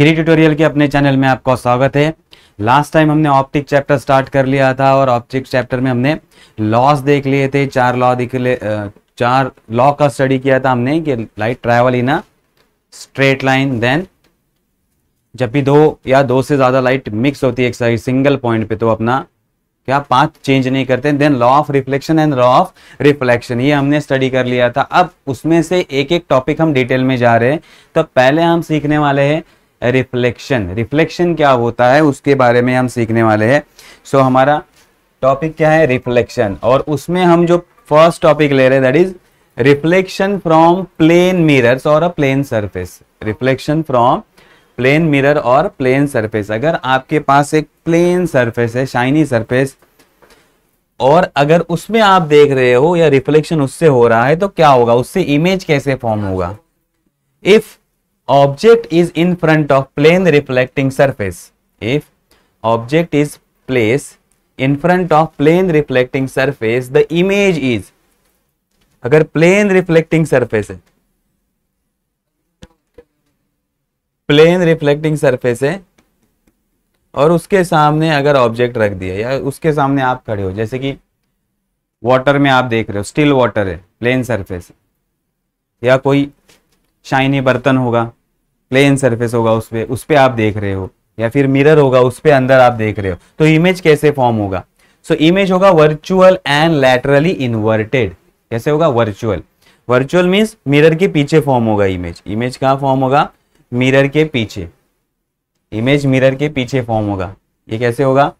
गिरी tutorial के अपने channel में आपका स्वागत है लास्ट टाइम हमने ऑप्टिक चैप्टर स्टार्ट कर लिया था और ऑप्टिक चैप्टर में हमने लॉस देख लिए थे चार लॉ दिख ले चार लॉ का स्टडी किया था हमने कि light travel in a straight line then जब भी दो या दो से ज़्यादा लाइट मिक्स होती है एक सिंगल पॉइंट पे तो अपना क्या पाथ चेंज नहीं करते then law of reflection and law of reflection ये हमने स्टडी कर लिया था अब उसमें से एक एक टॉपिक हम डिटेल में जा रहे हैं तो पहले हम सीखने वाले हैं रिफ्लेक्शन रिफ्लेक्शन क्या होता है उसके बारे में हम सीखने वाले हैं सो so, हमारा टॉपिक क्या है रिफ्लेक्शन और उसमें हम जो फर्स्ट टॉपिक ले रहे हैं that is reflection from plane mirrors और a plane surface reflection from plane mirror और प्लेन सरफेस अगर आपके पास एक प्लेन सरफेस है शाइनी सरफेस और अगर उसमें आप देख रहे हो या रिफ्लेक्शन उससे हो रहा है तो क्या होगा उससे इमेज कैसे फॉर्म होगा if object is in front of plane reflecting surface if object is place in front of plane reflecting surface the image is अगर प्लेन रिफ्लेक्टिंग सरफेस है प्लेन रिफ्लेक्टिंग सरफेस है और उसके सामने अगर ऑब्जेक्ट रख दिया या उसके सामने आप खड़े हो जैसे कि वाटर में आप देख रहे हो स्टिल वाटर है प्लेन सरफेस या कोई शाइनी बर्तन होगा प्लेन सरफेस होगा उस पर उस पर आप देख रहे हो या फिर मिरर होगा उस पर अंदर आप देख रहे हो तो इमेज कैसे फॉर्म होगा सो इमेज होगा वर्चुअल एंड लैटरली इन्वर्टेड कैसे होगा वर्चुअल वर्चुअल मीन्स मिरर के पीछे फॉर्म होगा इमेज इमेज कहाँ फॉर्म होगा मिरर के पीछे इमेज मिरर के पीछे फॉर्म होगा ये कैसे होगा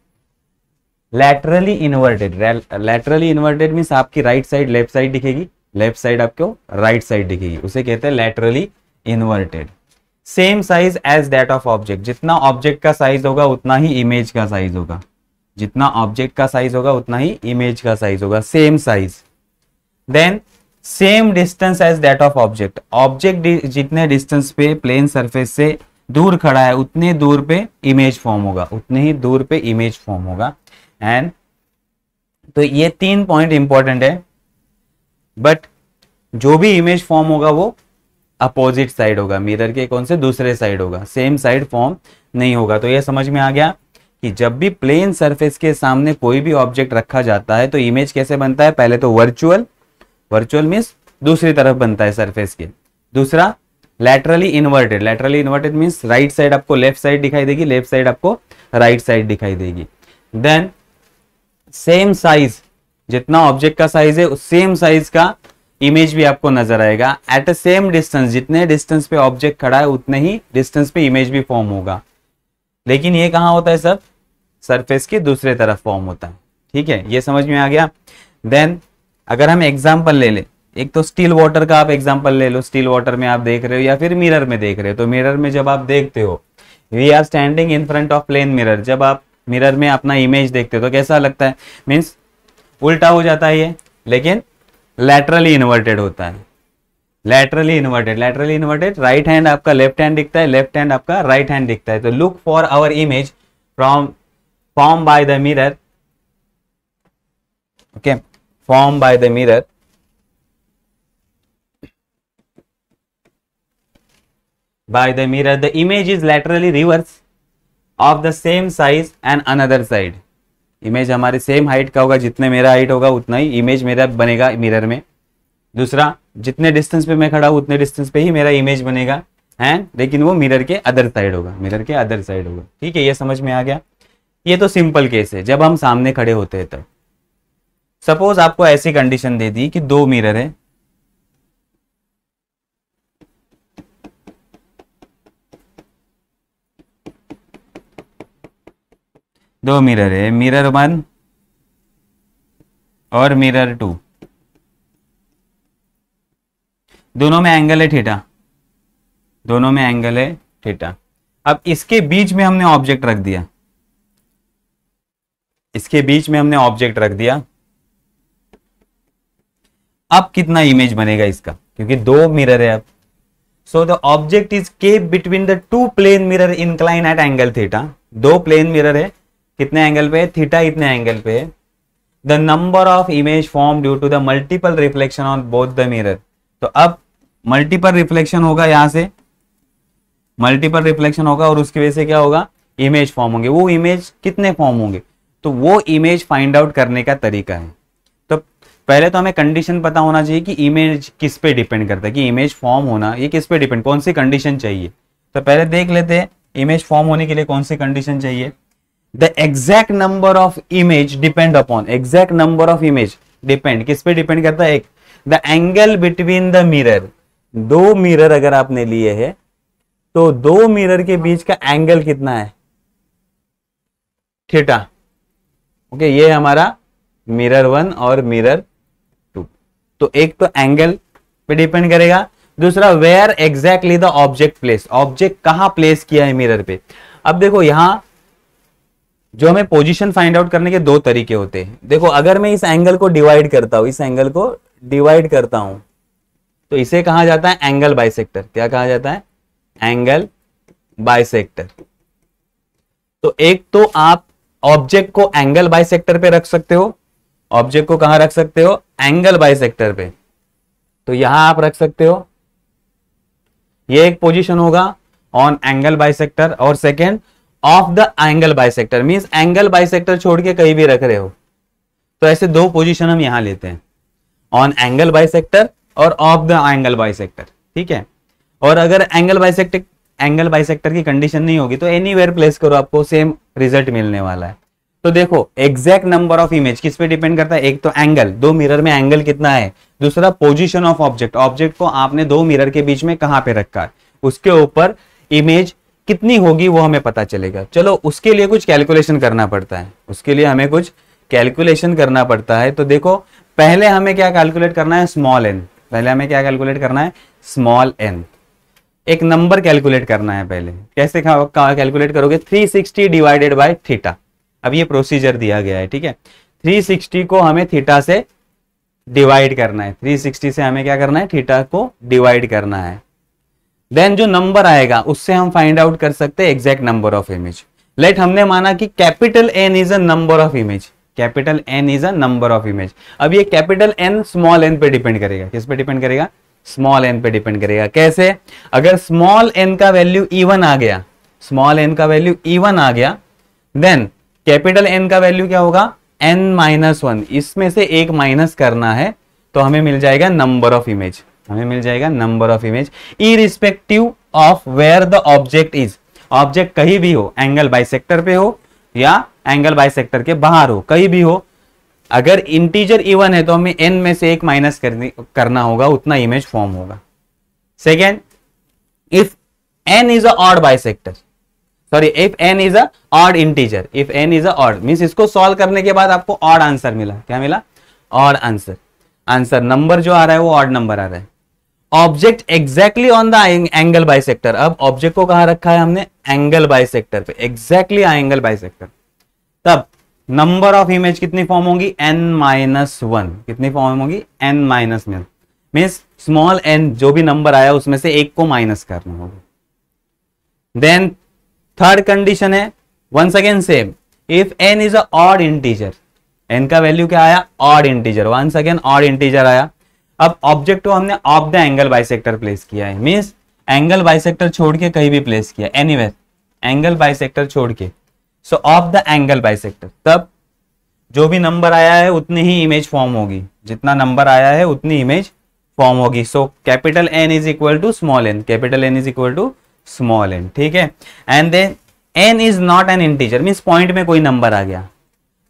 laterally inverted laterally inverted means आपकी राइट साइड लेफ्ट साइड दिखेगी लेफ्ट साइड आपको राइट साइड दिखेगी उसे कहते हैं laterally inverted same size as that of object जितना ऑब्जेक्ट का साइज होगा उतना ही इमेज का साइज होगा जितना ऑब्जेक्ट का साइज होगा उतना ही इमेज का साइज होगा same size then same distance as that of object object जितने डिस्टेंस पे प्लेन सरफेस से दूर खड़ा है उतने दूर पे इमेज फॉर्म होगा उतने ही दूर पे इमेज फॉर्म होगा एंड तो ये तीन पॉइंट इंपॉर्टेंट है बट जो भी इमेज फॉर्म होगा वो अपोजिट साइड होगा मिरर के कौन से दूसरे साइड होगा सेम साइड फॉर्म नहीं होगा तो यह समझ में आ गया कि जब भी प्लेन सरफेस के सामने कोई भी ऑब्जेक्ट रखा जाता है तो इमेज कैसे बनता है पहले तो वर्चुअल वर्चुअल मीन्स दूसरी तरफ बनता है सरफेस के दूसरा laterally inverted laterally inverted means right side आपको लेफ्ट साइड दिखाई देगी लेफ्ट साइड आपको राइट right साइड दिखाई देगी देन सेम साइज जितना ऑब्जेक्ट का साइज है सेम साइज का इमेज भी आपको नजर आएगा एट द सेम डिस्टेंस जितने डिस्टेंस पे ऑब्जेक्ट खड़ा है उतने ही डिस्टेंस पे इमेज भी फॉर्म होगा लेकिन ये कहाँ होता है सब सरफेस के दूसरे तरफ फॉर्म होता है ठीक है ये समझ में आ गया देन अगर हम एग्जाम्पल ले लें एक तो स्टील वाटर का आप एग्जाम्पल ले लो स्टील वाटर में आप देख रहे हो या फिर मिरर में देख रहे हो तो मिरर में जब आप देखते हो we are standing in front of plane mirror जब आप मिरर में अपना इमेज देखते हो तो कैसा लगता है मीन्स उल्टा हो जाता है ये लेकिन लेटरली इन्वर्टेड होता है laterally inverted laterally inverted right hand आपका लेफ्ट हैंड दिखता है लेफ्ट हैंड आपका राइट हैंड दिखता है तो look for our image from form by the mirror okay form by the mirror by the mirror the image is laterally reverse of the same size and another side image हमारे same height का होगा जितने मेरा height होगा उतना ही image मेरा बनेगा मिरर में दूसरा जितने डिस्टेंस पे मैं खड़ा हूँ उतने डिस्टेंस पे ही मेरा इमेज बनेगा है लेकिन वो मिरर के अदर साइड होगा मिरर के अदर साइड होगा ठीक है ये समझ में आ गया ये तो सिंपल केस है जब हम सामने खड़े होते हैं तब सपोज आपको ऐसी कंडीशन दे दी कि दो मिरर है दो मिरर है मिरर वन और मिरर टू दोनों में एंगल है थीटा दोनों में एंगल है थीटा अब इसके बीच में हमने ऑब्जेक्ट रख दिया इसके बीच में हमने ऑब्जेक्ट रख दिया अब कितना इमेज बनेगा इसका क्योंकि दो मिरर है अब so the object is kept between the two plane mirror incline at angle theta दो प्लेन मिरर है कितने एंगल पे थीटा इतने एंगल पे the number of image form due to the multiple reflection on both the mirror तो अब multiple reflection होगा यहां से मल्टीपल रिफ्लेक्शन होगा और उसकी वजह से क्या होगा इमेज फॉर्म होंगे वो इमेज कितने फॉर्म होंगे तो वो इमेज फाइंड आउट करने का तरीका है तो पहले तो हमें कंडीशन पता होना चाहिए कि इमेज किस पे डिपेंड करता है कि इमेज फॉर्म होना ये किस पे डिपेंड कौन सी कंडीशन चाहिए तो पहले देख लेते हैं इमेज फॉर्म होने के लिए कौन सी कंडीशन चाहिए the exact number of image depend upon exact number of image depend किस पे डिपेंड करता है एक the angle between the mirror दो मिरर अगर आपने लिए है तो दो मिरर के बीच का एंगल कितना है थीटा ओके ये हमारा मिरर वन और मिरर टू तो एक तो एंगल पे डिपेंड करेगा दूसरा where exactly the object place object कहां प्लेस किया है मिरर पे अब देखो यहां जो हमें पोजीशन फाइंड आउट करने के दो तरीके होते हैं देखो अगर मैं इस एंगल को डिवाइड करता हूं इस एंगल को डिवाइड करता हूं तो इसे कहा जाता है एंगल बाइसेक्टर क्या कहा जाता है एंगल बाइसेक्टर तो एक तो आप ऑब्जेक्ट को एंगल बाइसेक्टर पे रख सकते हो ऑब्जेक्ट को कहां रख सकते हो एंगल बाइसेक्टर पे तो यहां आप रख सकते हो ये एक पोजीशन होगा ऑन एंगल बाइसेक्टर और second off the angle bisector means angle bisector छोड़ के कहीं भी रख रहे हो तो ऐसे दो पोजिशन हम यहां लेते हैं ऑन एंगल बाइसेक्टर और ऑफ द एंगल बाइसेक्टर ठीक है और अगर एंगल बाइसेक्टर एंगल बाइसेक्टर की कंडीशन नहीं होगी तो एनी प्लेस करो आपको सेम रिजल्ट मिलने वाला है तो देखो एग्जैक्ट नंबर ऑफ इमेज किस पे डिपेंड करता है एक तो एंगल दो मिरर में एंगल कितना है दूसरा पोजीशन ऑफ ऑब्जेक्ट ऑब्जेक्ट को आपने दो मिरर के बीच में कहां पे रखा है उसके ऊपर इमेज कितनी होगी वो हमें पता चलेगा चलो उसके लिए कुछ कैलकुलेशन करना पड़ता है उसके लिए हमें कुछ कैलकुलेशन करना पड़ता है तो देखो पहले हमें क्या कैलकुलेट करना है स्मॉल एन पहले हमें क्या कैलकुलेट करना है स्मॉल एन एक नंबर कैलकुलेट करना है पहले कैसे कैलकुलेट करोगे 360 डिवाइडेड बाय थीटा अब ये प्रोसीजर दिया गया है ठीक है 360 को हमें थीटा से डिवाइड करना है 360 से हमें क्या करना है थीटा को डिवाइड करना है देन जो नंबर आएगा उससे हम फाइंड आउट कर सकते हैं exact number of image let हमने माना कि capital N is a number of image capital N is a number of image अब ये कैपिटल एन स्मॉल एन पे डिपेंड करेगा किस पे डिपेंड करेगा स्मॉल एन पे डिपेंड करेगा कैसे अगर स्मॉल एन का वैल्यू इवन e आ गया स्मॉल एन का वैल्यू इवन e आ गया देन कैपिटल एन का वैल्यू क्या होगा एन माइनस वन इसमें से एक माइनस करना है तो हमें मिल जाएगा नंबर ऑफ इमेज हमें मिल जाएगा number of image irrespective of where the object is object कहीं भी हो एंगल बाइसेक्टर पे हो या एंगल बाइसेक्टर के बाहर हो कहीं भी हो अगर इंटीजर इवन है तो हमें एन में से एक माइनस करना होगा उतना इमेज फॉर्म होगा second if n is odd bisector sorry if n is odd integer if n is odd mean इसको सॉल्व करने के बाद आपको ऑड आंसर मिला क्या मिला ऑड आंसर आंसर नंबर जो आ रहा है वो ऑड नंबर आ रहा है object exactly on the angle by अब ऑब्जेक्ट को कहा रखा है हमने एंगल बाइसेक्टर पे एग्जैक्टली एंगल बाई तब नंबर ऑफ इमेज कितनी फॉर्म होगी एन माइनस वन कितनी फॉर्म होगी n minus one means small n जो भी नंबर आया उसमें से एक को माइनस करना होगा देन थर्ड कंडीशन है once again same if n is odd integer n का वैल्यू क्या आया odd integer once again odd integer आया अब ऑब्जेक्ट को हमने off the angle bisector place किया है मीन्स एंगल बाइसेक्टर छोड़ के कहीं भी प्लेस किया एनी एंगल बाइसेक्टर छोड़ के so off the angle bisector तब जो भी नंबर आया है उतनी ही इमेज फॉर्म होगी जितना नंबर आया है उतनी इमेज फॉर्म होगी so capital N is equal to small n capital N is equal to small n ठीक है and then n is not an integer means point में कोई नंबर आ गया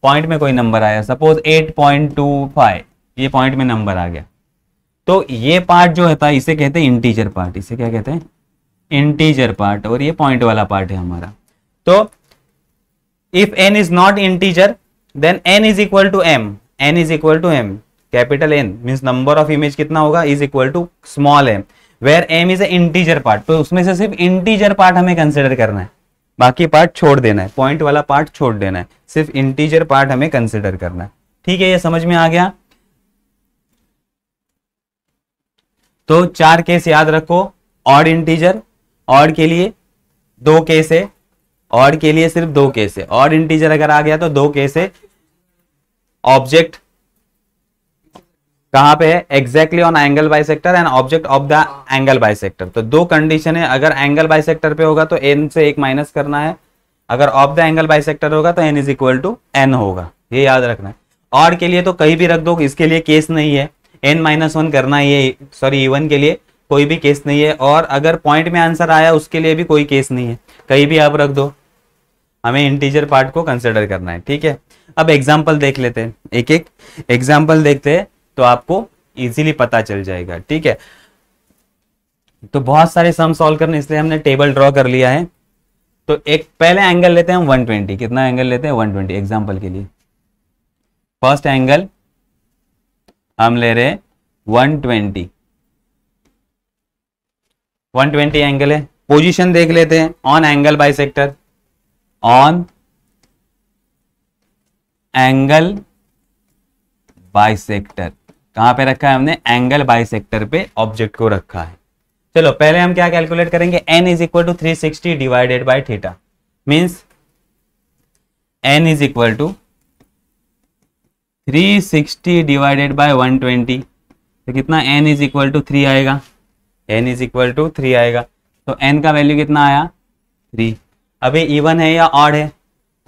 पॉइंट में कोई नंबर आया suppose eight point two five ये पॉइंट में नंबर आ गया तो ये पार्ट जो होता है इसे कहते हैं इंटीजर पार्ट इसे क्या कहते हैं इंटीजर पार्ट और ये पॉइंट वाला पार्ट है हमारा तो if n is not integer then n is equal to m n is equal to m capital N mean number of image कितना होगा is equal to small m where m is a integer part तो उसमें से सिर्फ integer part हमें consider करना है बाकी पार्ट छोड़ देना है पॉइंट वाला पार्ट छोड़ देना है सिर्फ इंटीजर पार्ट हमें कंसिडर करना है ठीक है ये समझ में आ गया तो चार केस याद रखो ऑड इंटीजर ऑड के लिए दो केस है ऑड के लिए सिर्फ दो केस है ऑड इंटीजर अगर आ गया तो दो केस है ऑब्जेक्ट कहां पे है exactly on angle bisector and object off the angle sector तो दो कंडीशन है अगर एंगल सेक्टर पे होगा तो एन से एक माइनस करना है अगर ऑफ द एंगल सेक्टर होगा तो n is equal to n होगा ये याद रखना है और के लिए तो कहीं भी रख दो इसके लिए केस नहीं है एन माइनस वन करना ये सॉरी ई e के लिए कोई भी केस नहीं है और अगर पॉइंट में आंसर आया उसके लिए भी कोई केस नहीं है कहीं भी आप रख दो हमें इंटीजर पार्ट को कंसिडर करना है ठीक है अब एग्जाम्पल देख लेते हैं एक एक एग्जाम्पल देखते हैं तो आपको इजीली पता चल जाएगा ठीक है तो बहुत सारे सम सॉल्व करने इसलिए हमने टेबल ड्रॉ कर लिया है तो एक पहले एंगल लेते हैं हम 120 कितना एंगल लेते हैं 120 एग्जांपल के लिए फर्स्ट एंगल हम ले रहे one twenty one twenty angle है पोजीशन देख लेते हैं on angle bisector on angle bisector कहां पे रखा है हमने एंगल बाई सेक्टर पे ऑब्जेक्ट को रखा है चलो पहले हम क्या कैलकुलेट करेंगे n is equal to three sixty divided by theta means n is equal to 360 divided by 120 तो कितना n is equal to three आएगा n is equal to three आएगा तो एन का वैल्यू कितना आया थ्री अभी इवन है या ऑड है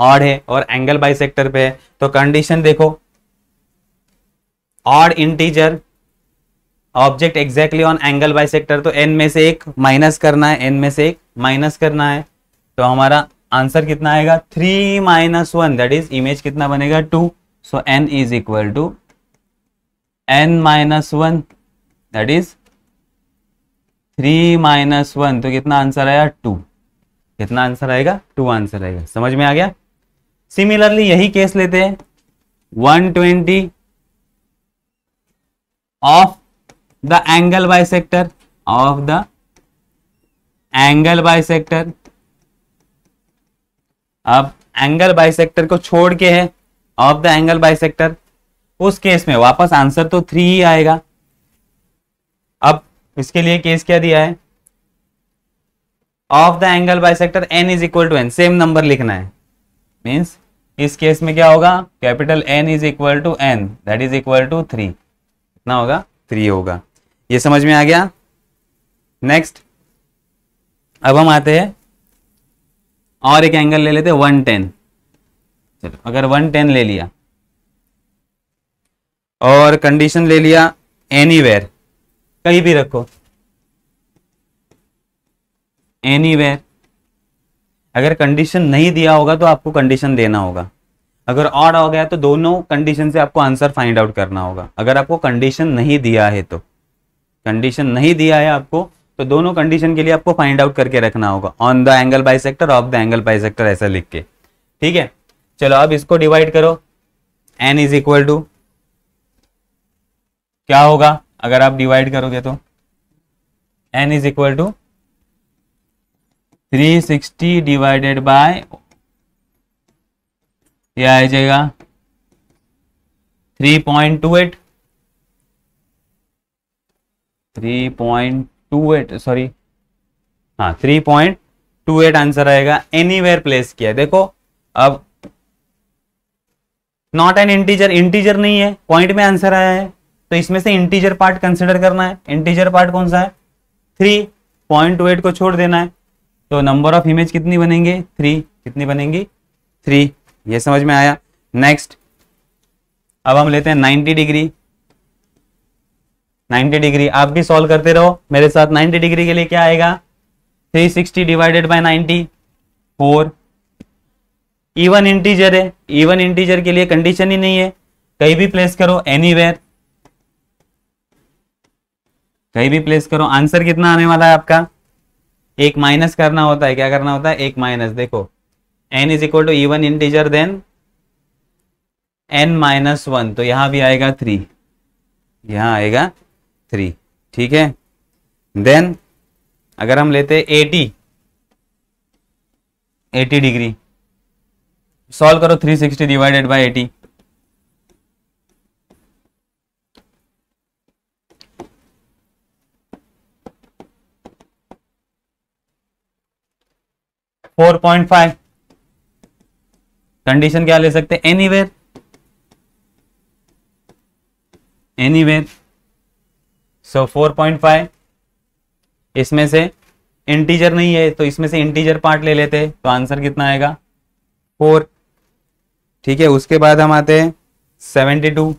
ऑड है और एंगल बाई सेक्टर पे है तो कंडीशन देखो odd integer object exactly on angle bisector तो एन में से एक माइनस करना है एन में से एक माइनस करना है तो हमारा आंसर कितना आएगा three minus one that is image कितना बनेगा two So n is equal to n minus 1 that is 3 minus one तो कितना आंसर आया टू कितना आंसर आएगा टू आंसर आएगा समझ में आ गया सिमिलरली यही केस लेते हैं 120 off the angle sector off the angle sector अब एंगल सेक्टर को छोड़ के है ऑफ द एंगल बाई उस केस में वापस आंसर तो थ्री ही आएगा अब इसके लिए केस क्या दिया है off the angle sector n is equal to n same number लिखना है मीन्स इस केस में क्या होगा capital N is equal to n that is equal to three कितना होगा थ्री होगा ये समझ में आ गया नेक्स्ट अब हम आते हैं और एक एंगल ले लेते हैं वन टेन चलो अगर वन टेन ले लिया और कंडीशन ले लिया एनी कहीं भी रखो एनी अगर कंडीशन नहीं दिया होगा तो आपको कंडीशन देना होगा अगर ऑड हो गया तो दोनों कंडीशन से आपको आंसर फाइंड आउट करना होगा अगर आपको कंडीशन नहीं दिया है तो कंडीशन नहीं दिया है आपको तो दोनों कंडीशन के लिए आपको फाइंड आउट करके रखना होगा on the angle by off the angle by ऐसा लिख के ठीक है चलो अब इसको डिवाइड करो एन इज इक्वल टू क्या होगा अगर आप डिवाइड करोगे तो n is equal to 360 divided by ये आ जाएगा 3.28 3.28 सॉरी हाँ 3.28 आंसर आएगा एनी वेयर प्लेस किया देखो अब नॉट एन इंटीजर इंटीजर नहीं है पॉइंट में आंसर आया है तो इसमें से इंटीजर पार्ट कंसिडर करना है इंटीजर पार्ट कौन सा है थ्री पॉइंट टू एट को छोड़ देना है तो नंबर ऑफ इमेज कितनी बनेंगे थ्री कितनी बनेंगी थ्री ये समझ में आया नेक्स्ट अब हम लेते हैं नाइन्टी डिग्री 90 डिग्री आप भी सॉल्व करते रहो मेरे साथ 90 डिग्री के लिए क्या आएगा 360 divided by 90 four even integer है इवन इंटीजर के लिए कंडीशन ही नहीं है कहीं भी प्लेस करो एनी कहीं भी प्लेस करो आंसर कितना आने वाला है आपका एक माइनस करना होता है क्या करना होता है एक माइनस देखो n is equal to even integer then n minus one तो यहां भी आएगा थ्री यहां आएगा थ्री ठीक है देन अगर हम लेते एटी एटी डिग्री सॉल्व करो 360 sixty divided by eighty four point five condition क्या ले सकते हैं anywhere anywhere so four point five इसमें से इंटीजर नहीं है तो इसमें से इंटीजर पार्ट ले लेते हैं तो आंसर कितना आएगा फोर ठीक है उसके बाद हम आते हैं seventy two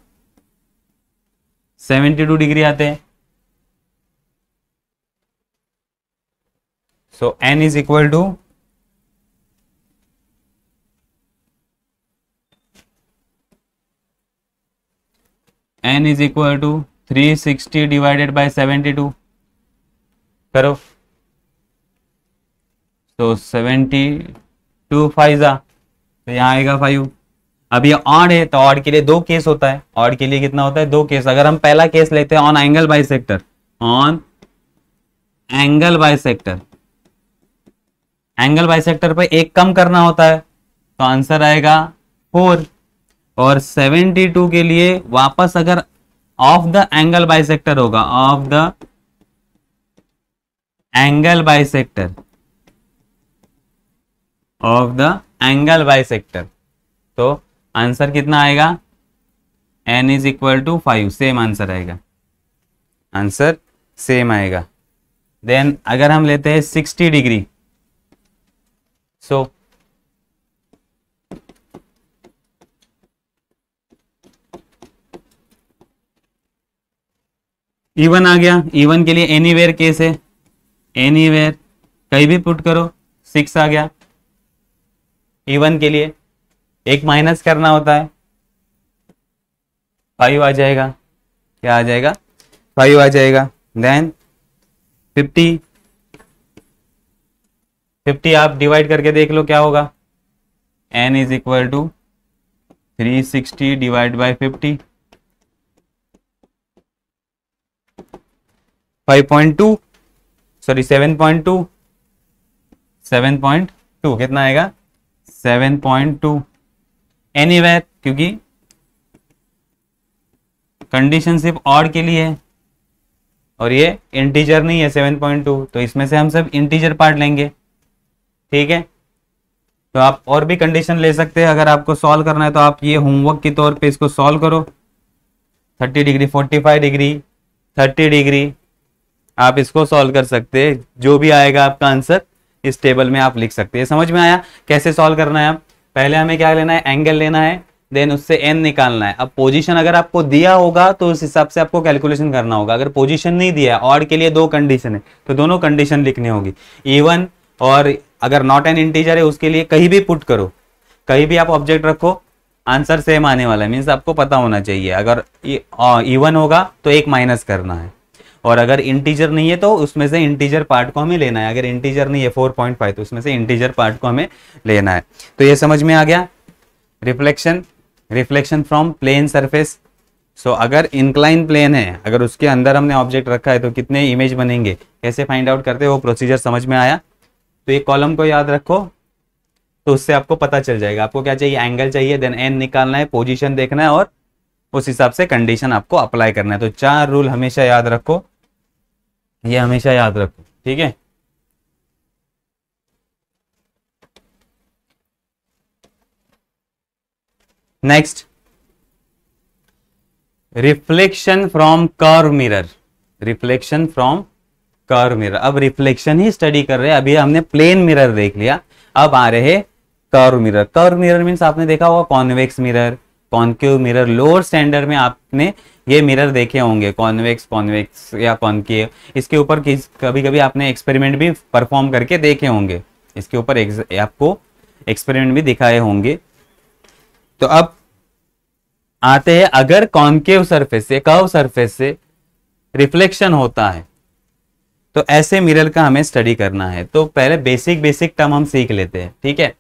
seventy two degree आते हैं so n is equal to n is equal to three sixty divided by seventy two करो सो सेवेंटी टू फाइव तो यहाँ आएगा फाइव अब ये ऑड है तो ऑड के लिए दो केस होता है ऑड के लिए कितना होता है दो केस अगर हम पहला केस लेते हैं on angle bisector on angle bisector angle bisector पर एक कम करना होता है तो आंसर आएगा फोर और 72 के लिए वापस अगर off the angle bisector होगा off the angle bisector off the angle bisector तो आंसर कितना आएगा n is equal to five same answer आएगा आंसर सेम आएगा देन अगर हम लेते हैं सिक्सटी डिग्री सो इवन आ गया इवन के लिए एनी वेयर केस है एनी वेयर कहीं भी पुट करो सिक्स आ गया इवन के लिए एक माइनस करना होता है फाइव आ जाएगा क्या आ जाएगा फाइव आ जाएगा देन फिफ्टी फिफ्टी आप डिवाइड करके देख लो क्या होगा n is equal to three sixty divide by fifty five point two sorry seven point two seven point two कितना आएगा सेवन पॉइंट टू एनी क्योंकि कंडीशन सिर्फ ऑड के लिए है और ये इंटीजर नहीं है सेवन पॉइंट टू तो इसमें से हम सब इंटीजर पार्ट लेंगे ठीक है तो आप और भी कंडीशन ले सकते हैं अगर आपको सॉल्व करना है तो आप ये होमवर्क के तौर पे इसको सॉल्व करो thirty degree forty five degree thirty degree आप इसको सॉल्व कर सकते हैं जो भी आएगा आपका आंसर इस टेबल में आप लिख सकते हैं समझ में आया कैसे सॉल्व करना है आप पहले हमें क्या लेना है एंगल लेना है देन उससे एन निकालना है अब पोजीशन अगर आपको दिया होगा तो उस हिसाब से आपको कैलकुलेशन करना होगा अगर पोजीशन नहीं दिया और के लिए दो कंडीशन है तो दोनों कंडीशन लिखनी होगी इवन और अगर नॉट एन इंटीजर है उसके लिए कहीं भी पुट करो कहीं भी आप ऑब्जेक्ट रखो आंसर सेम आने वाला है मीन्स आपको पता होना चाहिए अगर इवन e होगा तो एक माइनस करना है और अगर इंटीजर नहीं है तो उसमें से इंटीजर पार्ट को हमें लेना है अगर इंटीजर नहीं है फोर पॉइंट फाइव तो उसमें से इंटीजर पार्ट को हमें लेना है तो ये समझ में आ गया reflection reflection from plane surface so अगर इंक्लाइन प्लेन है अगर उसके अंदर हमने ऑब्जेक्ट रखा है तो कितने इमेज बनेंगे कैसे फाइंड आउट करते वो प्रोसीजर समझ में आया तो ये कॉलम को याद रखो तो उससे आपको पता चल जाएगा आपको क्या चाहिए एंगल चाहिए देन एन निकालना है पोजिशन देखना है और उस हिसाब से कंडीशन आपको अप्लाई करना है तो चार रूल हमेशा याद रखो ये हमेशा याद रखो ठीक है next reflection from curve mirror reflection from curve mirror अब रिफ्लेक्शन ही स्टडी कर रहे हैं अभी हमने प्लेन मिरर देख लिया अब आ रहे curve mirror curve mirror means आपने देखा होगा convex mirror concave mirror lower standard में आपने ये मिरर देखे होंगे कॉन्वेक्स कॉन्वेक्स या कॉन्केव इसके ऊपर कभी कभी आपने एक्सपेरिमेंट भी परफॉर्म करके देखे होंगे इसके ऊपर एक, आपको एक्सपेरिमेंट भी दिखाए होंगे तो अब आते हैं अगर कॉन्केव सरफेस से कव सरफेस से रिफ्लेक्शन होता है तो ऐसे मिरर का हमें स्टडी करना है तो पहले बेसिक बेसिक टर्म हम सीख लेते हैं ठीक है थीके?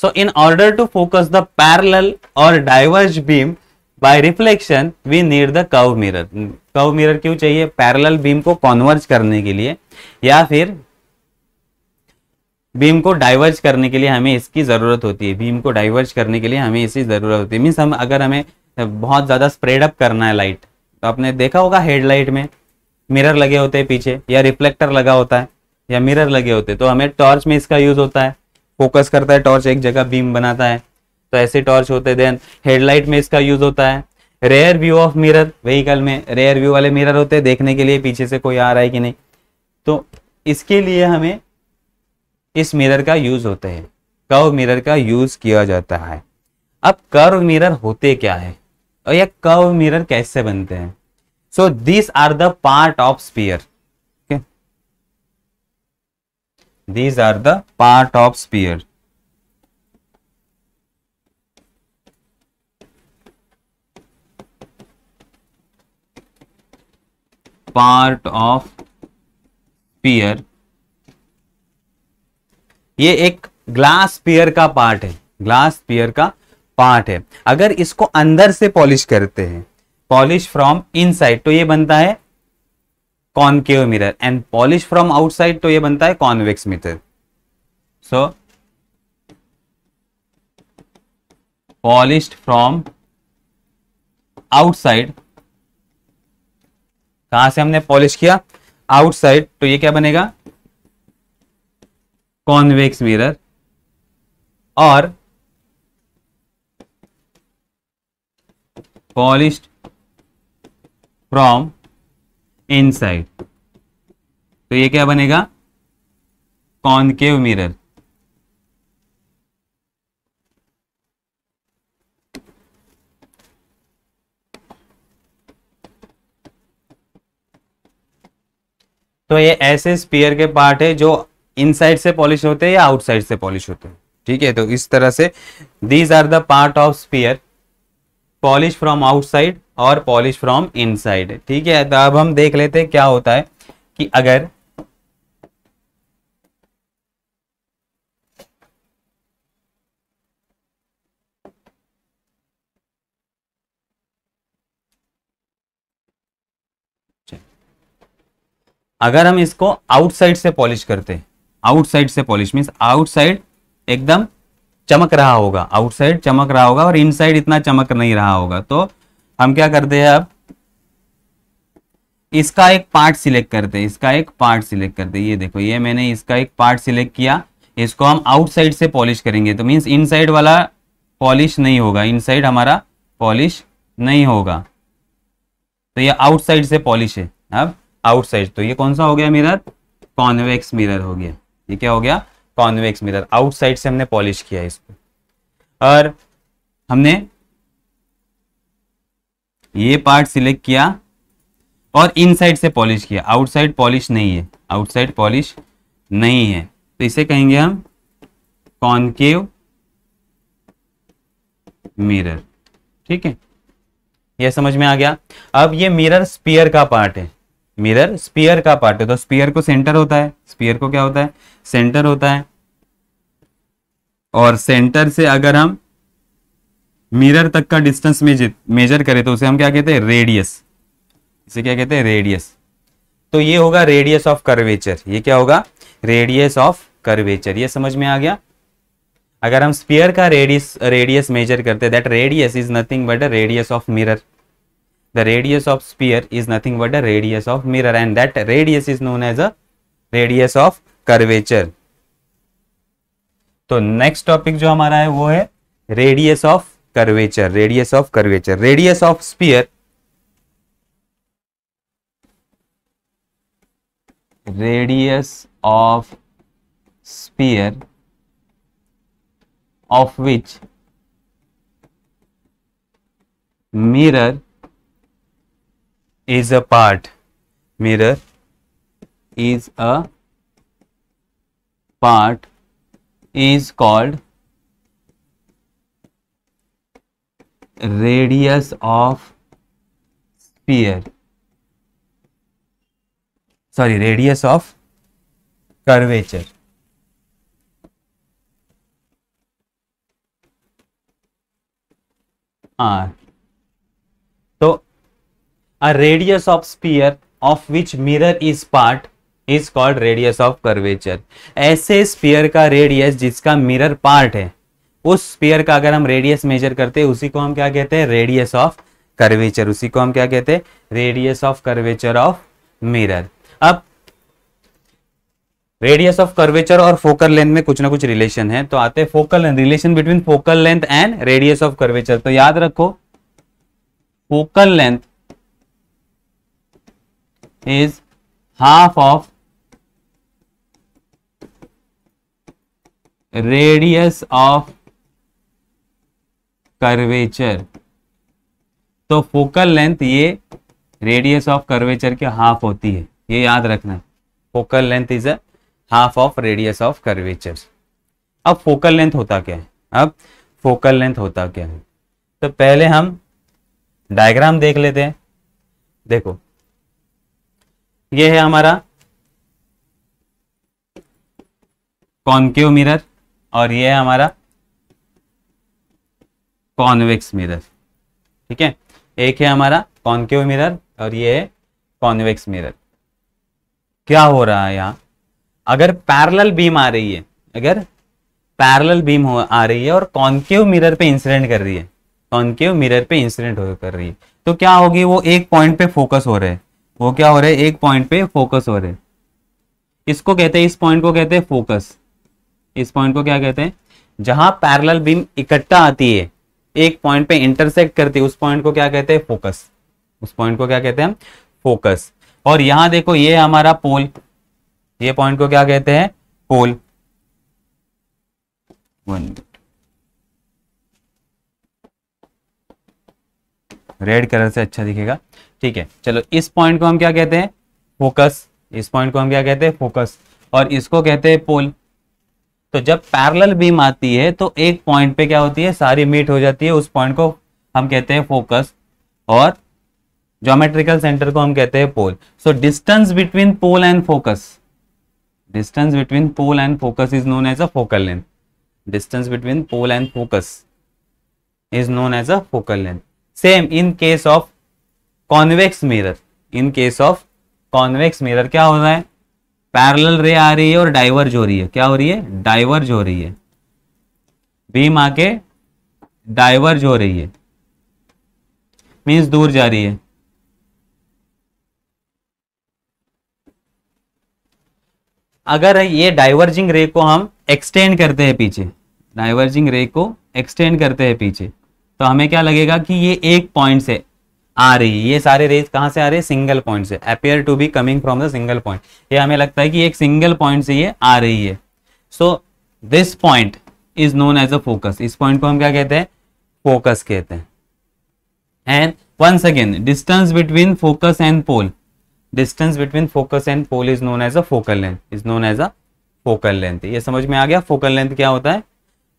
So in order to focus the parallel or diverged beam by reflection, we need the curve mirror. Curve mirror क्यों चाहिए? Parallel beam को converge करने के लिए या फिर बीम को डाइवर्ज करने के लिए हमें इसकी ज़रूरत होती है बीम को डाइवर्ज करने के लिए हमें इसकी ज़रूरत होती है मीन्स हम अगर हमें बहुत ज़्यादा स्प्रेड अप करना है लाइट तो आपने देखा होगा हेडलाइट में मिरर लगे होते हैं पीछे या रिफ्लेक्टर लगा होता है या मिरर लगे होते हैं तो हमें टॉर्च में इसका यूज़ होता है फोकस करता है टॉर्च एक जगह बीम बनाता है तो ऐसे टॉर्च होते हैं देन हेडलाइट में इसका यूज होता है rear view of mirror vehicle में रेयर व्यू वाले मिरर होते हैं देखने के लिए पीछे से कोई आ रहा है कि नहीं तो इसके लिए हमें इस मिरर का यूज होता है कर्व मिरर का यूज किया जाता है अब कर्व मिरर होते क्या है और यह कर्व मिरर कैसे बनते हैं so this are the part of sphere these are the part of sphere part of sphere ये एक ग्लास पियर का पार्ट है ग्लास पियर का पार्ट है अगर इसको अंदर से पॉलिश करते हैं पॉलिश फ्रॉम इनसाइड तो ये बनता है concave mirror and polish from outside तो ये बनता है convex mirror so polish from outside कहां से हमने पॉलिश किया आउटसाइड तो ये क्या बनेगा कॉन्वेक्स मिरर और पॉलिश फ्रॉम साइड तो ये क्या बनेगा कॉनकेव मिरर तो ये ऐसे स्पीयर के पार्ट है जो इनसाइड से पॉलिश होते हैं या आउटसाइड से पॉलिश होते हैं ठीक है तो इस तरह से these are the part of sphere polish from outside और पॉलिश फ्रॉम इनसाइड ठीक है तो अब हम देख लेते हैं क्या होता है कि अगर अगर हम इसको आउटसाइड से पॉलिश करते हैं आउटसाइड से पॉलिश मीन्स आउटसाइड एकदम चमक रहा होगा आउटसाइड चमक रहा होगा और इनसाइड इतना चमक नहीं रहा होगा तो हम क्या करते हैं अब इसका एक पार्ट सिलेक्ट करते हैं इसका एक पार्ट सिलेक्ट करते हैं ये देखो ये मैंने इसका एक पार्ट सिलेक्ट किया इसको हम आउटसाइड से पॉलिश करेंगे तो मीन्स इनसाइड वाला पॉलिश नहीं होगा इनसाइड हमारा पॉलिश नहीं होगा तो ये आउटसाइड से पॉलिश है अब आउटसाइड तो ये कौन सा हो गया मिरर कॉन्वेक्स मिरर हो गया ये क्या हो गया कॉन्वेक्स मिरर आउटसाइड से हमने पॉलिश किया है इसको और हमने ये पार्ट सिलेक्ट किया और इनसाइड से पॉलिश किया आउटसाइड पॉलिश नहीं है आउटसाइड पॉलिश नहीं है तो इसे कहेंगे हम कॉन्केव मिरर ठीक है यह समझ में आ गया अब ये मिरर स्पीयर का पार्ट है मिरर स्पीयर का पार्ट है तो स्पीयर को सेंटर होता है स्पीयर को क्या होता है सेंटर होता है और सेंटर से अगर हम मिरर तक का डिस्टेंस मेजर करें तो उसे हम क्या कहते हैं रेडियस इसे क्या कहते हैं रेडियस तो ये होगा रेडियस ऑफ कर्वेचर ये क्या होगा रेडियस ऑफ कर्वेचर ये समझ में आ गया अगर हम स्पीयर का रेडियस रेडियस मेजर करते that radius is nothing but radius of mirror the radius of sphere is nothing but the radius of mirror and that radius is known as a radius of curvature तो next topic जो हमारा है वो है radius of curvature radius of curvature radius of sphere radius of sphere of which mirror is a part mirror is a part is called radius of sphere sorry radius of curvature r a radius of sphere of which mirror is part is called radius of curvature ऐसे sphere का radius जिसका mirror part है उस spear का अगर हम radius measure करते हैं उसी को हम क्या कहते हैं रेडियस ऑफ कर्वेचर उसी को हम क्या कहते हैं radius of curvature of mirror अब रेडियस ऑफ कर्वेचर और फोकल लेंथ में कुछ ना कुछ रिलेशन है तो आते हैं focal relation between focal length and radius of curvature तो याद रखो focal length is half of radius of curvature तो फोकल लेंथ ये रेडियस ऑफ कर्वेचर के हाफ होती है ये याद रखना focal length is a half of radius of curvature अब फोकल लेंथ होता क्या है अब फोकल लेंथ होता क्या है तो पहले हम डायग्राम देख लेते हैं देखो ये है हमारा कॉन्केव मिरर और ये है हमारा कॉन्वेक्स मिरर ठीक है एक है हमारा कॉन्केव मिरर और ये है कॉन्वेक्स मिरर क्या हो रहा है यहां अगर पैरेलल बीम आ रही है अगर पैरेलल बीम हो आ रही है और कॉन्केव मिरर पे इंसिडेंट कर रही है कॉन्केव मिरर पे इंसिडेंट हो कर रही है तो क्या होगी वो एक पॉइंट पे फोकस हो रहे हैं वो क्या हो रहा है एक पॉइंट पे फोकस हो रहे इसको कहते हैं इस पॉइंट को कहते हैं फोकस इस पॉइंट को क्या कहते हैं जहां पैरेलल बीम इकट्ठा आती है एक पॉइंट पे इंटरसेक्ट करती है उस पॉइंट को क्या कहते हैं फोकस उस पॉइंट को क्या कहते हैं फोकस और यहां देखो ये हमारा पोल ये पॉइंट को क्या कहते हैं पोल वन रेड कलर से अच्छा दिखेगा ठीक है चलो इस पॉइंट को हम क्या कहते हैं फोकस इस पॉइंट को हम क्या कहते हैं फोकस और इसको कहते हैं पोल तो जब पैरल बीम आती है तो एक पॉइंट पे क्या होती है सारी मीट हो जाती है उस पॉइंट को हम कहते हैं फोकस और ज्योमेट्रिकल सेंटर को हम कहते हैं pole so distance between pole and focus distance between pole and focus is known as a focal length distance between pole and focus is known as a focal length same in case of convex mirror in case of convex mirror क्या हो रहा है parallel रे आ रही है और diverge हो रही है क्या हो रही है डाइवर्ज हो रही है बीम आके डाइवर्ज हो रही है मीन्स दूर जा रही है अगर ये डाइवर्जिंग रे को हम एक्सटेंड करते हैं पीछे डाइवर्जिंग रे को एक्सटेंड करते हैं पीछे तो हमें क्या लगेगा कि ये एक पॉइंट से आ रही है ये सारे रेज कहाँ से आ रहे हैं सिंगल पॉइंट से appear to be coming from the single point ये हमें लगता है कि एक सिंगल पॉइंट से ये आ रही है so this point is known as a focus इस पॉइंट को हम क्या कहते हैं फोकस कहते हैं and once again distance between focus and pole distance between focus and pole is known as a focal length is known as a focal length ये समझ में आ गया फोकल लेंथ क्या होता है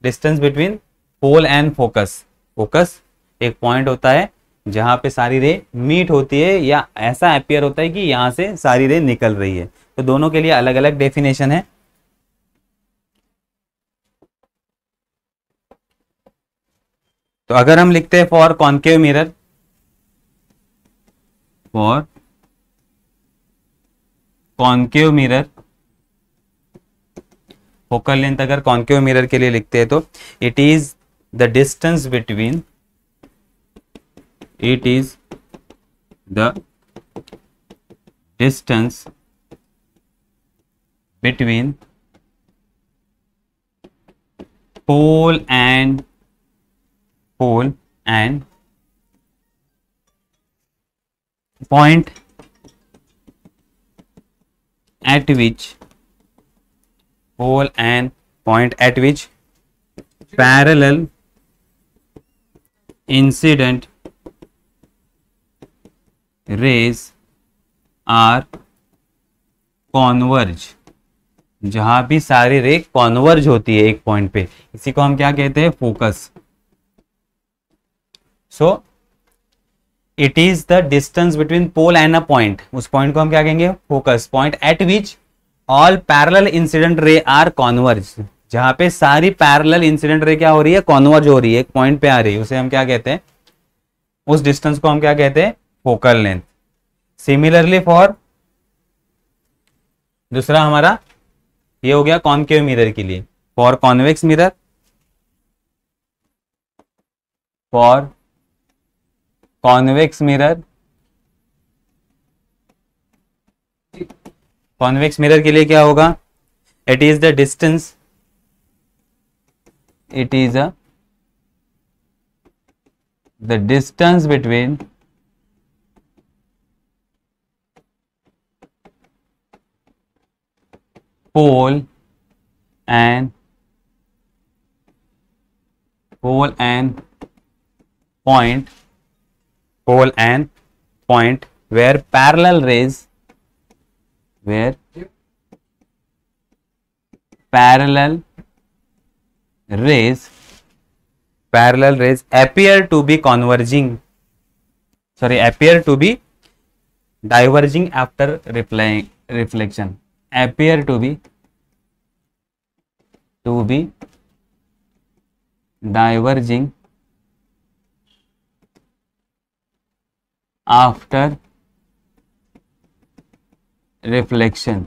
distance between pole and focus focus एक point होता है जहाँ पे सारी रे मीट होती है या ऐसा अपियर होता है कि यहाँ से सारी रे निकल रही है तो दोनों के लिए अलग अलग डेफिनेशन है तो अगर हम लिखते हैं for concave mirror for concave mirror focal length अगर कॉन्केव मिरर के लिए लिखते हैं तो it is the distance between it is the distance between pole and pole and point at which pole and point at which parallel incident rays are converge जहां भी सारी रे कॉन्वर्ज होती है एक पॉइंट पे इसी को हम क्या कहते हैं focus so it is the distance between pole and a point उस पॉइंट को हम क्या कहेंगे focus point at which all parallel incident ray are converge जहां पे सारी पैरल इंसिडेंट रे क्या हो रही है कॉन्वर्ज हो रही है एक पॉइंट पे आ रही है उसे हम क्या कहते हैं उस डिस्टेंस को हम क्या कहते हैं फोकल लेंथ सिमिलरली फॉर दूसरा हमारा ये हो गया कॉनकेव मिरर के लिए for convex mirror for convex mirror convex mirror के लिए क्या होगा it is the distance it is a the distance between pole and pole and point pole and point where parallel rays where parallel rays parallel rays appear to be converging sorry appear to be diverging after replying reflection appear to be to be diverging after reflection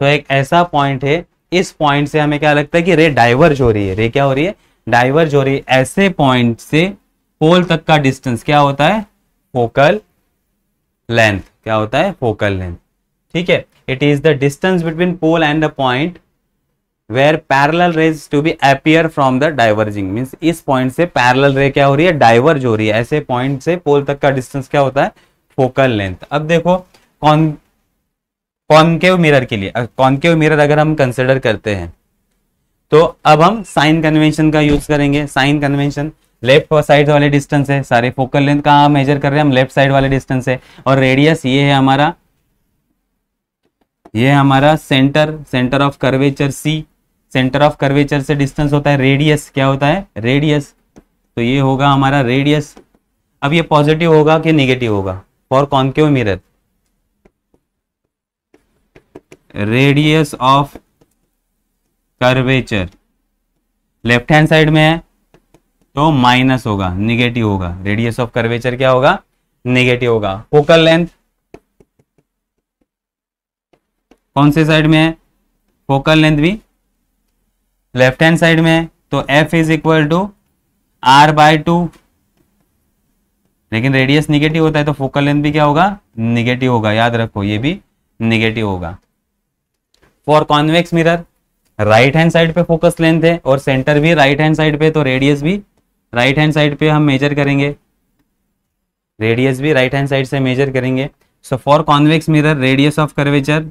तो एक ऐसा point है इस point से हमें क्या लगता है कि रे डाइवर्ज हो रही है रे क्या हो रही है डाइवर्ज हो रही है ऐसे पॉइंट से पोल तक का डिस्टेंस क्या होता है फोकल लेंथ क्या होता है फोकल लेंथ ठीक है it is the distance between pole and the point where parallel rays to be appear from the diverging means इस पॉइंट से पैरल रे क्या हो रही है डाइवर्ज हो रही है ऐसे पॉइंट से पोल तक का डिस्टेंस क्या होता है फोकल लेंथ अब देखो कौन कॉनकेव मिरर के लिए कॉनकेव मिरर अगर हम कंसिडर करते हैं तो अब हम साइन कन्वेंशन का यूज करेंगे साइन कन्वेंशन लेफ्ट साइड वाले डिस्टेंस है सारे फोकल लेंथ का मेजर कर रहे हैं हम लेफ्ट साइड वाले डिस्टेंस है और रेडियस ये है हमारा ये हमारा centre centre of curvature C centre of curvature से डिस्टेंस होता है रेडियस क्या होता है रेडियस तो ये होगा हमारा रेडियस अब ये पॉजिटिव होगा कि नेगेटिव होगा for concave mirror radius of curvature left hand side में है तो माइनस होगा निगेटिव होगा रेडियस ऑफ कर्वेचर क्या होगा निगेटिव होगा फोकल लेंथ कौन से साइड में है फोकल लेंथ भी लेफ्ट हैंड साइड में है तो F is equal to R by two लेकिन रेडियस निगेटिव होता है तो फोकल लेंथ भी क्या होगा निगेटिव होगा याद रखो ये भी निगेटिव होगा for convex mirror right hand side पे फोकस लेंथ है और सेंटर भी राइट हैंड साइड पे तो रेडियस भी राइट हैंड साइड पे हम मेजर करेंगे रेडियस भी राइट हैंड साइड से मेजर करेंगे so for convex mirror radius of curvature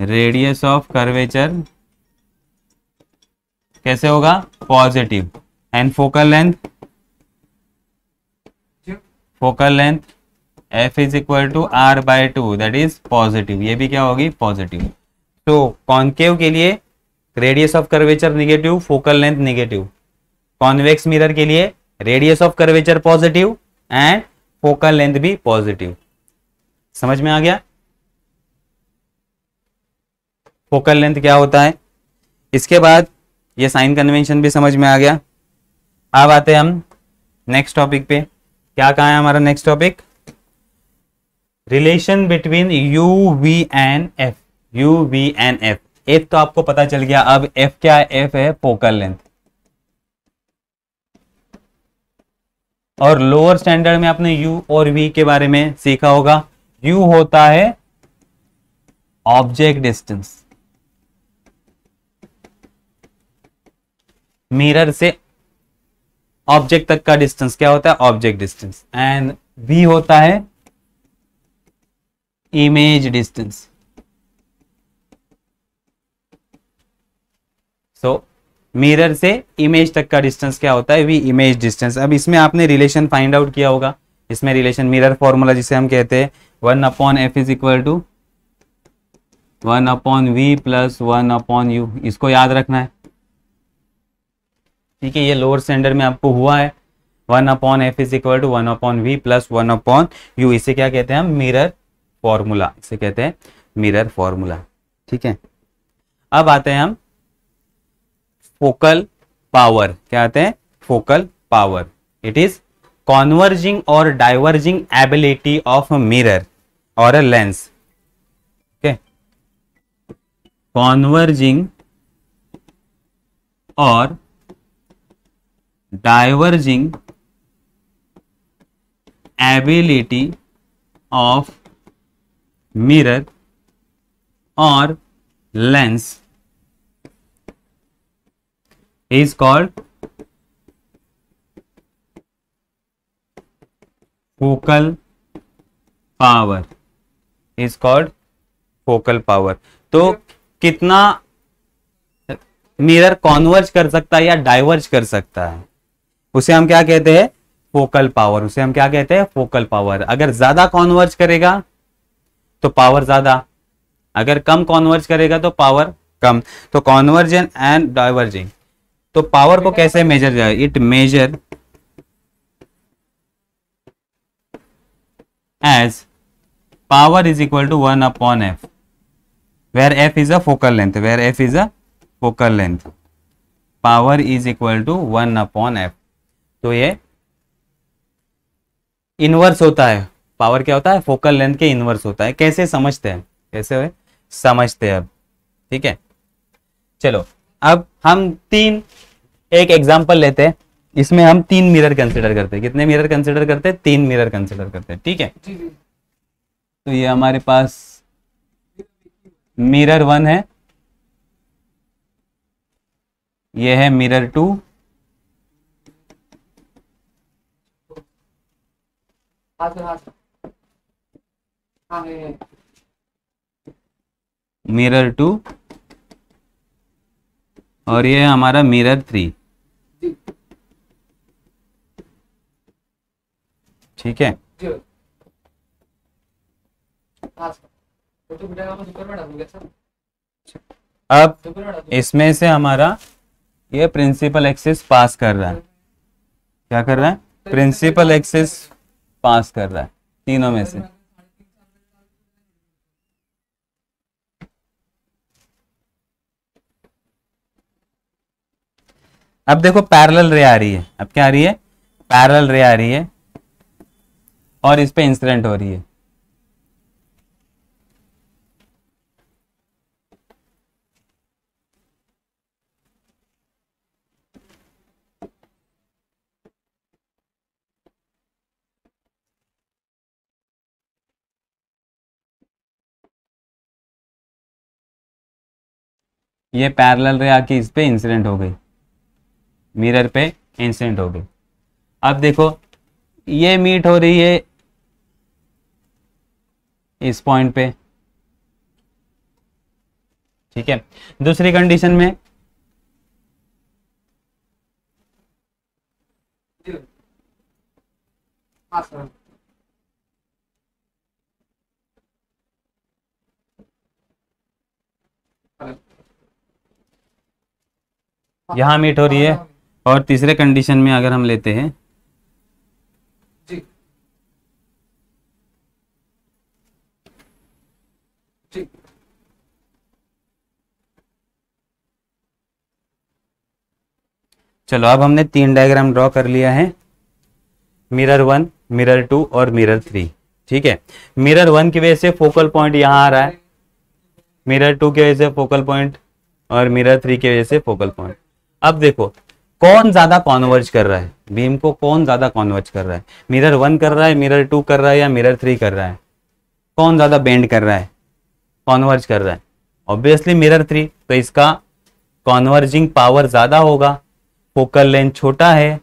radius of curvature कैसे होगा positive and focal length focal length F is equal to R by two that is positive ये भी क्या होगी positive तो concave के लिए radius of curvature negative focal length negative convex mirror के लिए radius of curvature positive and focal length भी पॉजिटिव समझ में आ गया फोकल लेंथ क्या होता है इसके बाद ये साइन कन्वेंशन भी समझ में आ गया अब आते हैं हम नेक्स्ट टॉपिक पे क्या कहा है हमारा next topic relation between U V and F U V and F F तो आपको पता चल गया अब एफ क्या है एफ है फोकल लेंथ और लोअर स्टैंडर्ड में आपने यू और वी के बारे में सीखा होगा यू होता है ऑब्जेक्ट डिस्टेंस मिरर से ऑब्जेक्ट तक का डिस्टेंस क्या होता है ऑब्जेक्ट डिस्टेंस एंड बी होता है इमेज डिस्टेंस सो मिरर से इमेज तक का डिस्टेंस क्या होता है वी इमेज डिस्टेंस अब इसमें आपने रिलेशन फाइंड आउट किया होगा इसमें रिलेशन मिरर फॉर्मूला जिसे हम कहते हैं one upon F is equal to one upon V plus one upon U इसको याद रखना है ठीक है ये लोअर सेंडर में आपको हुआ है one upon F is equal to one upon V plus one upon U इसे क्या कहते हैं हम मिरर फॉर्मूला इसे कहते हैं मिरर फॉर्मूला ठीक है अब आते हैं हम फोकल पावर क्या आते हैं focal power it is converging और डाइवर्जिंग एबिलिटी ऑफ मिरर और अ लेंस ओके कॉन्वर्जिंग और डाइवर्जिंग एबिलिटी ऑफ मिरर और lens is called focal power is called focal power तो कितना मिरर कॉन्वर्ज कर सकता है या डाइवर्ज कर सकता है उसे हम क्या कहते हैं फोकल पावर उसे हम क्या कहते हैं फोकल पावर अगर ज्यादा कॉन्वर्ज करेगा तो पावर ज्यादा अगर कम कॉन्वर्ज करेगा तो पावर कम तो कॉन्वर्जन एंड डाइवर्जिंग तो पावर को कैसे मेजर जाए it measure as power is equal to one upon F where F is a focal length where F is a focal length power is equal to one upon F तो ये inverse होता है power क्या होता है focal length के inverse होता है कैसे समझते हैं कैसे है? समझते हैं अब ठीक है चलो अब हम तीन एक एग्जाम्पल लेते हैं इसमें हम तीन मिरर कंसिडर करते हैं कितने मिरर कंसिडर करते हैं तीन मिरर कंसिडर करते हैं ठीक है तो ये हमारे पास मिरर वन है ये है मिरर टू मिरर टू हाँ, और ये हमारा मिरर थ्री ठीक है हाँ, तो अब इसमें से हमारा ये प्रिंसिपल एक्सिस पास कर रहा है क्या कर रहा है प्रिंसिपल एक्सिस पास कर रहा है तीनों में से अब देखो पैरेलल रे आ रही है अब क्या आ रही है पैरेलल रे आ रही है और इस पे इंसिडेंट हो रही है ये पैरेलल रे आके इस पर इंसिडेंट हो गई मिरर पे इंसिडेंट हो गई अब देखो ये मीट हो रही है इस पॉइंट पे ठीक है दूसरी कंडीशन में Awesome. हाँ, यहाँ मीट हो रही है और तीसरे कंडीशन में अगर हम लेते हैं चलो अब हमने तीन डायग्राम ड्रॉ कर लिया है मिरर वन मिरर टू और मिरर थ्री ठीक है मिरर वन की वजह से फोकल पॉइंट यहां आ रहा है मिरर टू की वजह से फोकल पॉइंट और मिरर थ्री की वजह से फोकल पॉइंट अब देखो कौन ज्यादा कॉन्वर्ज कर रहा है बीम को कौन ज्यादा कॉन्वर्ज कर रहा है मिरर वन कर रहा है मिरर टू कर रहा है या मिरर थ्री कर रहा है कौन ज्यादा बेंड कर रहा है कॉन्वर्ज कर रहा है ऑब्वियसली मिरर थ्री तो इसका कॉन्वर्जिंग पावर ज्यादा होगा फोकल लेंथ छोटा है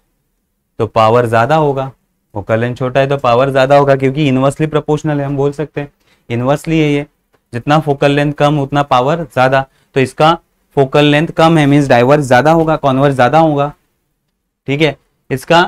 तो पावर ज्यादा होगा फोकल लेंथ छोटा है तो पावर ज्यादा होगा क्योंकि इन्वर्सली प्रोपोर्शनल है हम बोल सकते हैं इन्वर्सली है ये जितना फोकल लेंथ कम उतना पावर ज्यादा तो इसका फोकल लेंथ कम है मीन्स डाइवर्स ज्यादा होगा कॉन्वर्स ज्यादा होगा ठीक है इसका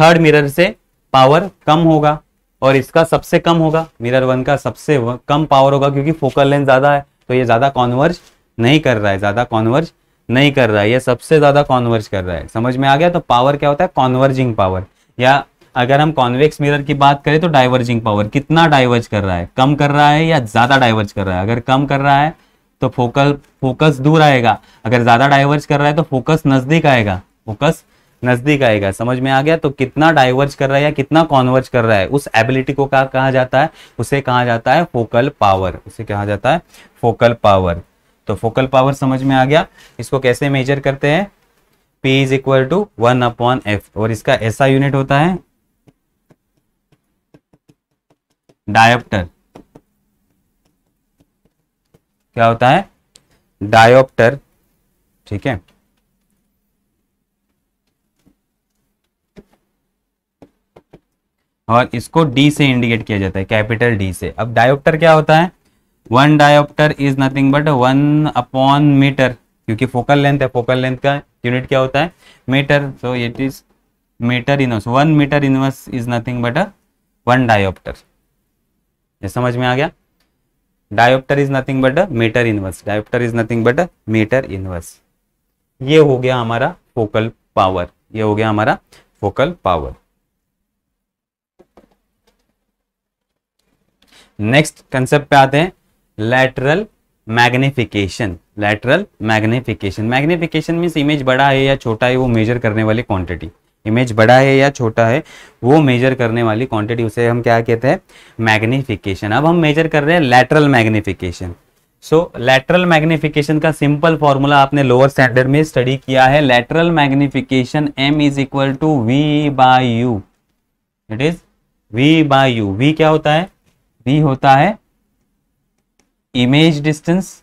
थर्ड मिरर से पावर कम होगा और इसका सबसे कम होगा मिरर वन का सबसे कम पावर होगा क्योंकि फोकल लेंथ ज्यादा है तो ये ज्यादा कॉन्वर्स नहीं कर रहा है ज्यादा कॉन्वर्स नहीं कर रहा है ये सबसे ज्यादा कॉन्वर्स कर रहा है समझ में आ गया तो पावर क्या होता है कॉन्वर्जिंग पावर या अगर हम कॉन्वेक्स मिरर की बात करें तो डाइवर्जिंग पावर कितना डाइवर्ज कर रहा है कम कर रहा है या ज्यादा डाइवर्ज कर रहा है अगर कम कर रहा है तो फोकस फोकस दूर आएगा अगर ज्यादा डाइवर्ज कर रहा है तो फोकस नजदीक आएगा फोकस नजदीक आएगा समझ में आ गया तो कितना डाइवर्ज कर रहा है या कितना कॉन्वर्ज कर रहा है उस एबिलिटी को क्या कहा जाता है उसे कहा जाता है फोकल पावर उसे कहा जाता है फोकल पावर तो फोकल पावर समझ में आ गया इसको कैसे मेजर करते हैं P is equal to one upon F और इसका ऐसा यूनिट होता है डायप्टर क्या होता है डायोप्टर ठीक है और इसको डी से इंडिकेट किया जाता है कैपिटल डी से अब डायोप्टर क्या होता है one dioptre is nothing but one upon metre क्योंकि फोकल लेंथ है फोकल लेंथ का यूनिट क्या होता है metre so it is metre inverse one metre inverse is nothing but one dioptre ये समझ में आ गया dioptre is nothing but metre inverse dioptre is nothing but metre inverse ये हो गया हमारा फोकल पावर ये हो गया हमारा फोकल पावर नेक्स्ट कंसेप्ट पे आते हैं lateral magnification lateral magnification magnification means image बड़ा है या छोटा है वो मेजर करने वाली क्वांटिटी इमेज बड़ा है या छोटा है वो मेजर करने वाली क्वांटिटी उसे हम क्या कहते हैं मैग्निफिकेशन अब हम मेजर कर रहे हैं lateral magnification so lateral magnification का सिंपल फॉर्मूला आपने लोअर स्टैंडर्ड में स्टडी किया है lateral magnification M is equal to V by U it is V by U V क्या होता है वी होता है image distance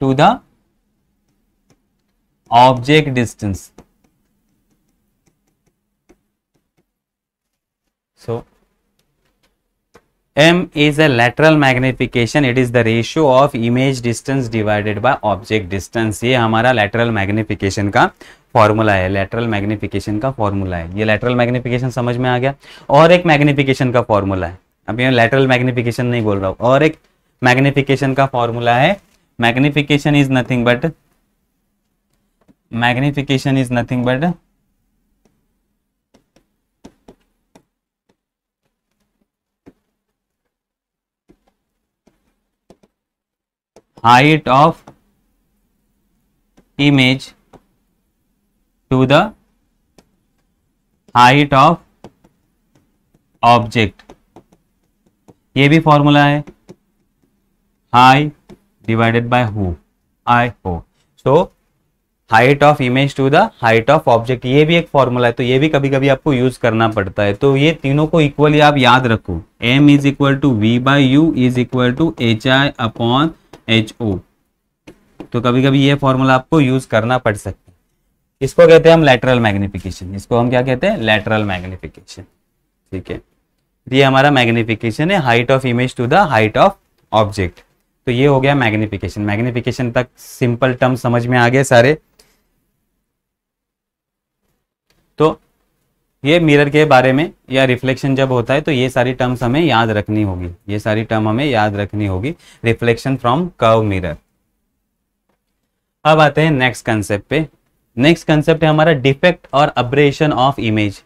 to the object distance so M is a lateral magnification it is the ratio of image distance divided by object distance ये हमारा lateral magnification का formula है lateral magnification का फॉर्मूला है ये लेटरल मैग्निफिकेशन समझ में आ गया और एक मैग्निफिकेशन का फॉर्मूला है अभी मैं लेटरल मैग्निफिकेशन नहीं बोल रहा हूं और एक मैग्निफिकेशन का फॉर्मूला है magnification is nothing but magnification is nothing but height of image to the height of object ये भी फॉर्मूला है हाई डिवाइडेड बाय हु आई हो so height of image to the height of object ये भी एक फॉर्मूला है तो ये भी कभी कभी आपको यूज करना पड़ता है तो ये तीनों को इक्वली आप याद रखो m is equal to V by U is equal to H I upon H O तो कभी कभी ये फॉर्मूला आपको यूज करना पड़ सकता है इसको कहते हैं हम लेटरल मैग्निफिकेशन इसको हम क्या कहते हैं लेटरल मैग्निफिकेशन ठीक है तो ये हमारा मैग्निफिकेशन है height of image to the height of object तो ये हो गया मैग्निफिकेशन मैग्निफिकेशन तक सिंपल टर्म समझ में आ गए सारे तो ये मिरर के बारे में या रिफ्लेक्शन जब होता है तो ये सारी टर्म्स हमें याद रखनी होगी ये सारी टर्म हमें याद रखनी होगी रिफ्लेक्शन फ्रॉम कर्व मिरर अब आते हैं नेक्स्ट कंसेप्ट पे नेक्स्ट कंसेप्ट है हमारा डिफेक्ट और अब्रेशन ऑफ इमेज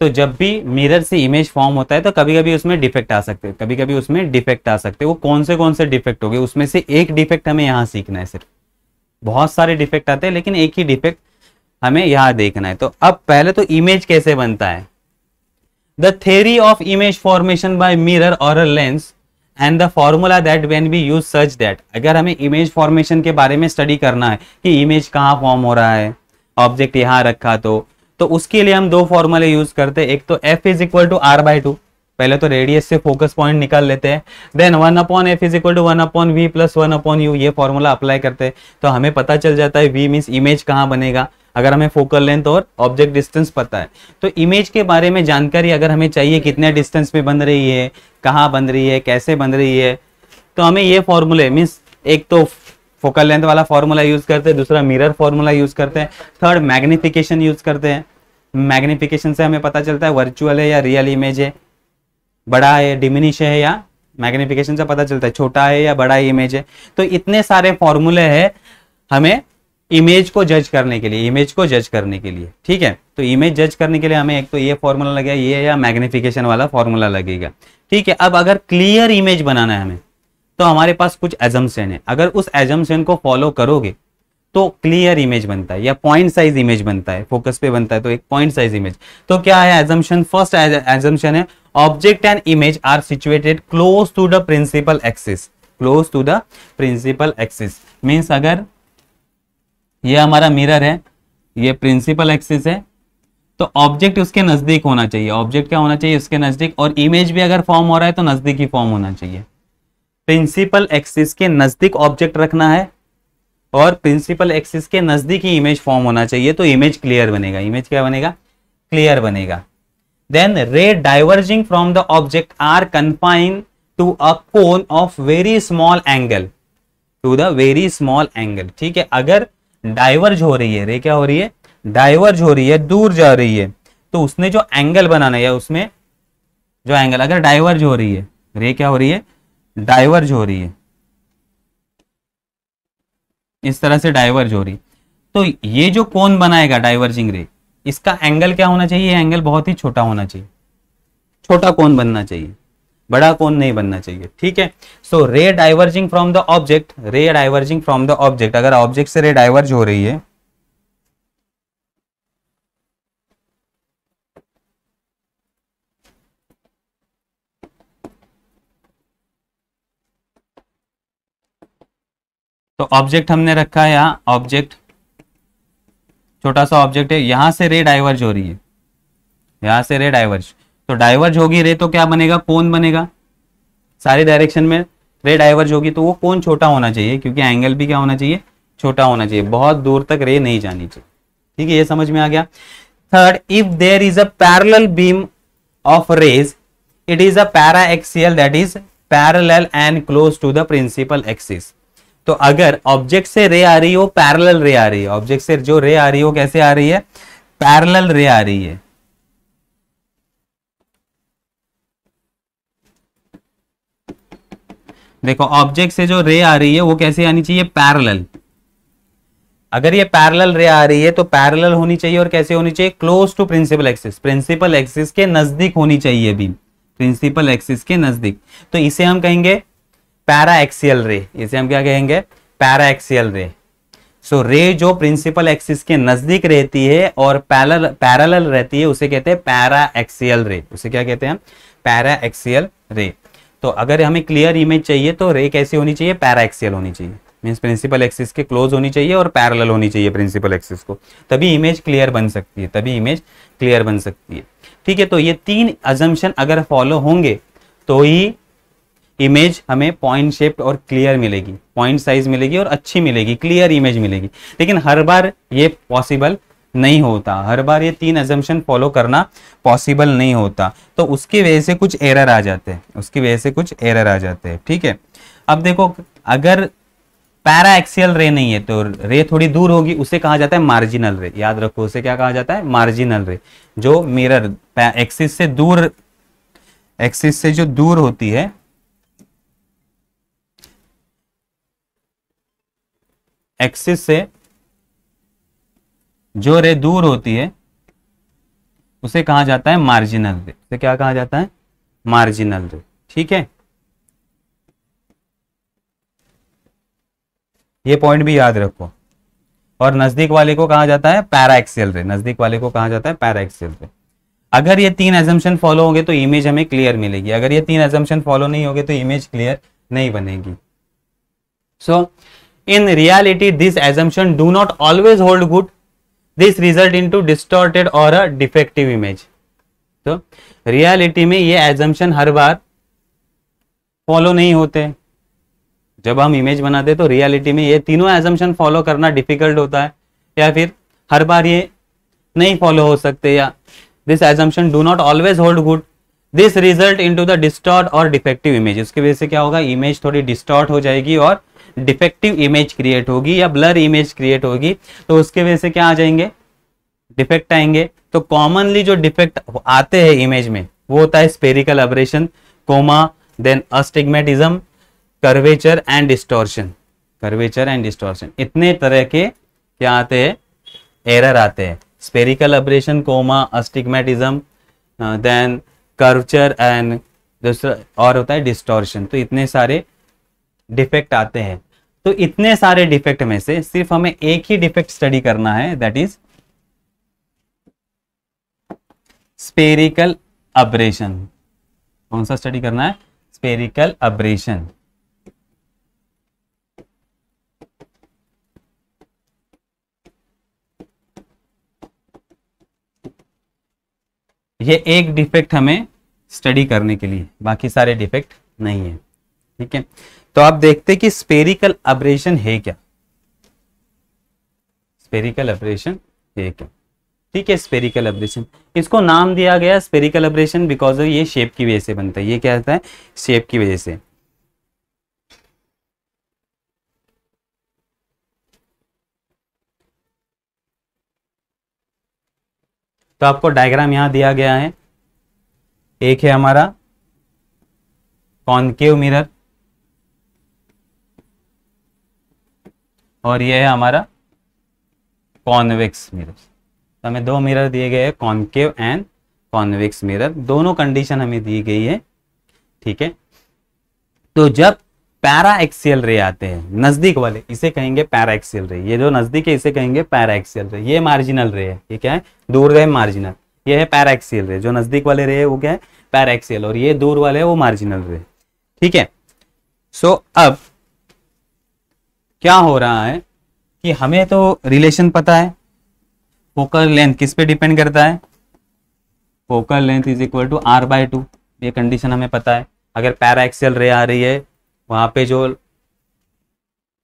तो जब भी मिरर से इमेज फॉर्म होता है तो कभी कभी उसमें डिफेक्ट आ सकते हैं कभी कभी उसमें डिफेक्ट आ सकते हैं वो कौन से कौन से डिफेक्ट हो गए उसमें से एक डिफेक्ट हमें यहाँ सीखना है सिर्फ बहुत सारे डिफेक्ट आते हैं लेकिन एक ही डिफेक्ट हमें यहां देखना है तो अब पहले तो इमेज कैसे बनता है the theory of image formation by mirror और lens and the formula that when be use such that अगर हमें इमेज फॉर्मेशन के बारे में स्टडी करना है कि इमेज कहाँ फॉर्म हो रहा है ऑब्जेक्ट यहाँ रखा तो तो उसके लिए हम दो फॉर्मूले यूज करते हैं एक तो F is equal to R by two पहले तो रेडियस से फोकस पॉइंट निकाल लेते हैं then one upon F is equal to one upon V plus one upon U ये फॉर्मूला अप्लाई करते हैं तो हमें पता चल जाता है वी मीन्स इमेज कहाँ बनेगा अगर हमें फोकल लेंथ और ऑब्जेक्ट डिस्टेंस पता है तो इमेज के बारे में जानकारी अगर हमें चाहिए कितने डिस्टेंस पे बन रही है कहाँ बन रही है कैसे बन रही है तो हमें ये फॉर्मूले मीन्स एक तो फोकल लेंथ वाला फॉर्मूला यूज़ करते हैं दूसरा मिरर फॉर्मूला यूज़ करते हैं थर्ड मैग्निफिकेशन यूज़ करते हैं मैग्निफिकेशन से हमें पता चलता है वर्चुअल है या रियल इमेज है बड़ा है डिमिनिश है या मैग्निफिकेशन से पता चलता है छोटा है या बड़ा इमेज है तो इतने सारे फॉर्मूले हैं हमें इमेज को जज करने के लिए इमेज को जज करने के लिए ठीक है तो इमेज जज करने के लिए हमें एक तो ये फॉर्मूला लगेगा ये या मैग्निफिकेशन वाला फॉर्मूला लगेगा ठीक है अब अगर क्लियर इमेज बनाना है हमें तो हमारे पास कुछ एजम्सन है अगर उस एजम्सन को फॉलो करोगे तो क्लियर इमेज बनता है या पॉइंट साइज इमेज बनता है फोकस पे बनता है तो एक पॉइंट साइज इमेज तो क्या है एजम्पन फर्स्ट एजम्पन है object and image are situated close to the principal axis close to the principal axis means अगर ये हमारा मिरर है ये प्रिंसिपल एक्सिस है तो ऑब्जेक्ट उसके नज़दीक होना चाहिए ऑब्जेक्ट क्या होना चाहिए उसके नज़दीक और इमेज भी अगर फॉर्म हो रहा है तो नज़दीक ही फॉर्म होना चाहिए प्रिंसिपल एक्सिस के नज़दीक ऑब्जेक्ट रखना है और प्रिंसिपल एक्सिस के नज़दीक ही इमेज फॉर्म होना चाहिए तो इमेज क्लियर बनेगा इमेज क्या बनेगा क्लियर बनेगा then ray diverging from the object are confine to a cone of very small angle to the very small angle ठीक है अगर डाइवर्ज हो रही है रे क्या हो रही है डाइवर्ज हो रही है दूर जा रही है तो उसने जो एंगल बनाना है उसमें जो एंगल अगर डाइवर्ज हो रही है रे क्या हो रही है डाइवर्ज हो रही है इस तरह से डाइवर्ज हो रही है तो ये जो कौन बनाएगा डाइवर्जिंग रे इसका एंगल क्या होना चाहिए एंगल बहुत ही छोटा होना चाहिए छोटा कौन बनना चाहिए बड़ा कोन नहीं बनना चाहिए ठीक है so ray diverging from the object ray diverging from the object अगर ऑब्जेक्ट से रे डाइवर्ज हो रही है तो ऑब्जेक्ट हमने रखा है यहां ऑब्जेक्ट छोटा सा ऑब्जेक्ट है यहां से रे डाइवर्ज हो रही है यहां से रे डाइवर्ज तो डाइवर्ज होगी रे तो क्या बनेगा कौन बनेगा सारे डायरेक्शन में रे डाइवर्ज होगी तो वो कौन छोटा होना चाहिए क्योंकि एंगल भी क्या होना चाहिए छोटा होना चाहिए बहुत दूर तक रे नहीं जानी चाहिए ठीक है ये समझ में आ गया third if there is a parallel beam of rays it is a paraxial that is parallel and close to the principal axis तो अगर ऑब्जेक्ट से रे आ रही हो पैरल रे आ रही है ऑब्जेक्ट से जो रे आ रही हो कैसे आ रही है पैरल रे आ रही है देखो ऑब्जेक्ट से जो रे आ रही है वो कैसे आनी चाहिए पैरेलल अगर ये पैरेलल रे आ रही है तो पैरेलल होनी चाहिए और कैसे होनी चाहिए close to principal axis principal axis के नजदीक होनी चाहिए बीम प्रिंसिपल एक्सिस के नजदीक तो इसे हम कहेंगे पैरा एक्सियल रे इसे हम क्या कहेंगे पैरा एक्सियल रे सो रे जो प्रिंसिपल एक्सिस के नजदीक रहती है और पैरल पैरल रहती है उसे कहते हैं पैरा एक्सियल रे उसे क्या कहते हैं पैरा एक्सियल रे तो अगर हमें क्लियर इमेज चाहिए तो रे कैसी होनी चाहिए पैराएक्सियल होनी चाहिए मीन्स प्रिंसिपल एक्सिस के क्लोज होनी चाहिए और पैरल होनी चाहिए प्रिंसिपल एक्सिस को तभी इमेज क्लियर बन सकती है तभी इमेज क्लियर बन सकती है ठीक है तो ये तीन अजम्पन अगर फॉलो होंगे तो ही इमेज हमें पॉइंट शेप्ड और क्लियर मिलेगी पॉइंट साइज मिलेगी और अच्छी मिलेगी क्लियर इमेज मिलेगी लेकिन हर बार ये पॉसिबल नहीं होता हर बार ये तीन एजम्पन फॉलो करना पॉसिबल नहीं होता तो उसकी वजह से कुछ एरर आ जाते हैं उसकी वजह से कुछ एरर आ जाते हैं ठीक है अब देखो अगर पैरा एक्सियल रे नहीं है तो रे थोड़ी दूर होगी उसे कहा जाता है मार्जिनल रे याद रखो उसे क्या कहा जाता है मार्जिनल रे जो मिरर एक्सिस से दूर एक्सिस से जो दूर होती है एक्सिस से जो रे दूर होती है उसे कहा जाता है मार्जिनल रे उसे क्या कहा जाता है मार्जिनल रे ठीक है ये पॉइंट भी याद रखो और नजदीक वाले को कहा जाता है एक्सेल रे नजदीक वाले को कहा जाता है एक्सेल रे अगर ये तीन एजम्पन फॉलो होंगे तो इमेज हमें क्लियर मिलेगी अगर ये तीन एजम्पन फॉलो नहीं होंगे तो इमेज क्लियर नहीं बनेगी so in reality this assumption do not always hold good this result to distorted और अ डिफेक्टिव इमेज तो रियालिटी में ये एजम्पन हर बार फॉलो नहीं होते जब हम इमेज बनाते तो रियलिटी में ये तीनों एजम्पन फॉलो करना डिफिकल्ट होता है या फिर हर बार ये नहीं फॉलो हो सकते या this assumption do not always hold good this result to the distort और डिफेक्टिव इमेज उसकी वजह से क्या होगा इमेज थोड़ी डिस्टॉर्ट हो जाएगी और डिफेक्टिव इमेज क्रिएट होगी या ब्लर इमेज क्रिएट होगी तो उसके वजह से क्या आ जाएंगे डिफेक्ट आएंगे तो कॉमनली जो डिफेक्ट आते हैं इमेज में वो होता है spherical aberration coma then astigmatism curvature and distortion curvature and distortion इतने तरह के क्या आते हैं एरर आते हैं spherical aberration coma astigmatism then curvature and दूसरा और होता है डिस्टोर्शन तो इतने सारे डिफेक्ट आते हैं तो इतने सारे डिफेक्ट में से सिर्फ हमें एक ही डिफेक्ट स्टडी करना है दैट इज स्पेरिकल अब्रेशन कौन सा स्टडी करना है स्पेरिकल अब्रेशन ये एक डिफेक्ट हमें स्टडी करने के लिए बाकी सारे डिफेक्ट नहीं है ठीक है तो आप देखते कि स्पेरिकल अब्रेशन है क्या स्पेरिकल अब्रेशन है क्या ठीक है स्पेरिकल अब्रेशन इसको नाम दिया गया स्पेरिकल अब्रेशन बिकॉज ऑफ ये शेप की वजह से बनता है ये क्या होता है शेप की वजह से तो आपको डायग्राम यहां दिया गया है एक है हमारा कॉनकेव मिरर और ये है हमारा कॉन्वेक्स मिरर तो हमें दो मिरर दिए गए हैं कॉन्केव एंड कॉन्वेक्स मिरर दोनों कंडीशन हमें दी गई है ठीक है तो जब पैरा एक्सियल रे आते हैं नजदीक वाले इसे कहेंगे पैरा एक्सियल रे ये जो नजदीक है इसे कहेंगे पैरा एक्सियल रे ये मार्जिनल रे है ये क्या है दूर रहे मार्जिनल ये है पैरा एक्सियल रे जो नजदीक वाले रे है वो क्या है पैरा एक्सियल और ये दूर वाले है वो मार्जिनल रे ठीक है सो so, अब क्या हो रहा है कि हमें तो रिलेशन पता है फोकल लेंथ किस पे डिपेंड करता है focal length is equal to R by two ये कंडीशन हमें पता है अगर पैरा एक्सेल रे आ रही है वहां पे जो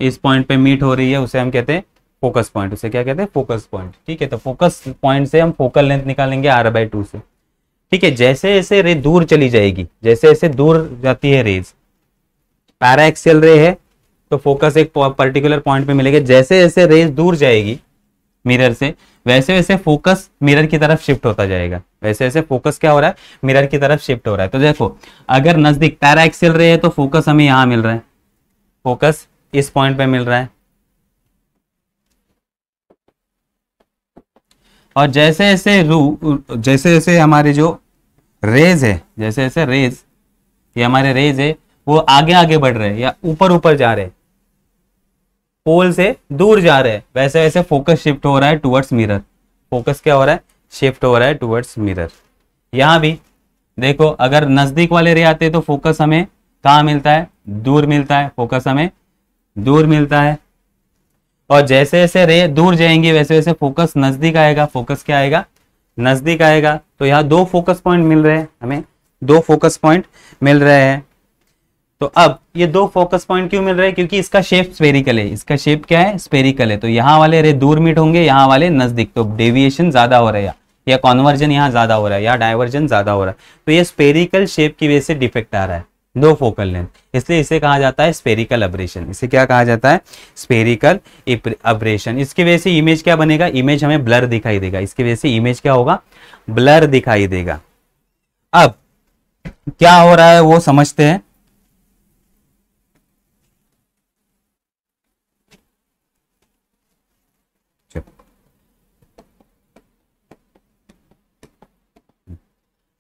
इस पॉइंट पे मीट हो रही है उसे हम कहते हैं फोकस पॉइंट उसे क्या कहते हैं फोकस पॉइंट ठीक है तो फोकस पॉइंट से हम फोकल लेंथ निकालेंगे आर बाय टू से ठीक है जैसे जैसे रे दूर चली जाएगी जैसे जैसे दूर जाती है रेज पैरा एक्सेल रे है तो फोकस एक पर्टिकुलर पॉइंट पे मिलेगा जैसे जैसे रेज दूर जाएगी मिरर से वैसे वैसे फोकस मिरर की तरफ शिफ्ट होता जाएगा वैसे वैसे फोकस क्या हो रहा है मिरर की तरफ शिफ्ट हो रहा है तो देखो अगर नजदीक पैरा एक्सिल रहे है तो फोकस हमें यहां मिल रहा है फोकस इस पॉइंट पे मिल रहा है और जैसे जैसे रू जैसे जैसे हमारे जो रेज है जैसे जैसे रेज ये हमारे रेज है वो आगे आगे बढ़ रहे हैं या ऊपर ऊपर जा रहे हैं पोल से दूर जा रहे हैं वैसे वैसे फोकस शिफ्ट हो रहा है टुवर्ड्स मिरर फोकस क्या हो रहा है शिफ्ट हो रहा है टुवर्ड्स मिरर यहाँ भी देखो अगर नज़दीक वाले रे आते तो फोकस हमें कहा मिलता है दूर मिलता है फोकस हमें दूर मिलता है और जैसे जैसे रे दूर जाएंगे वैसे वैसे फोकस नज़दीक आएगा फोकस क्या आएगा नज़दीक आएगा तो यहाँ दो फोकस पॉइंट मिल रहे हैं हमें दो फोकस पॉइंट मिल रहे हैं तो अब ये दो फोकस पॉइंट क्यों मिल रहे हैं क्योंकि इसका शेप स्पेरिकल है इसका शेप क्या है स्पेरिकल है तो यहाँ वाले रे दूर मीट होंगे यहाँ वाले नजदीक तो डेविएशन ज्यादा हो रहा है या कॉन्वर्जन यहाँ ज्यादा हो रहा है या डायवर्जन ज्यादा हो रहा है तो ये स्पेरिकल शेप की वजह से डिफेक्ट आ रहा है दो फोकल लेंथ इसलिए इसे कहा जाता है स्पेरिकल अब्रेशन इसे क्या कहा जाता है स्पेरिकल अब्रेशन इसकी वजह से इमेज क्या बनेगा इमेज हमें ब्लर दिखाई देगा इसकी वजह से इमेज क्या होगा ब्लर दिखाई देगा अब क्या हो रहा है वो समझते हैं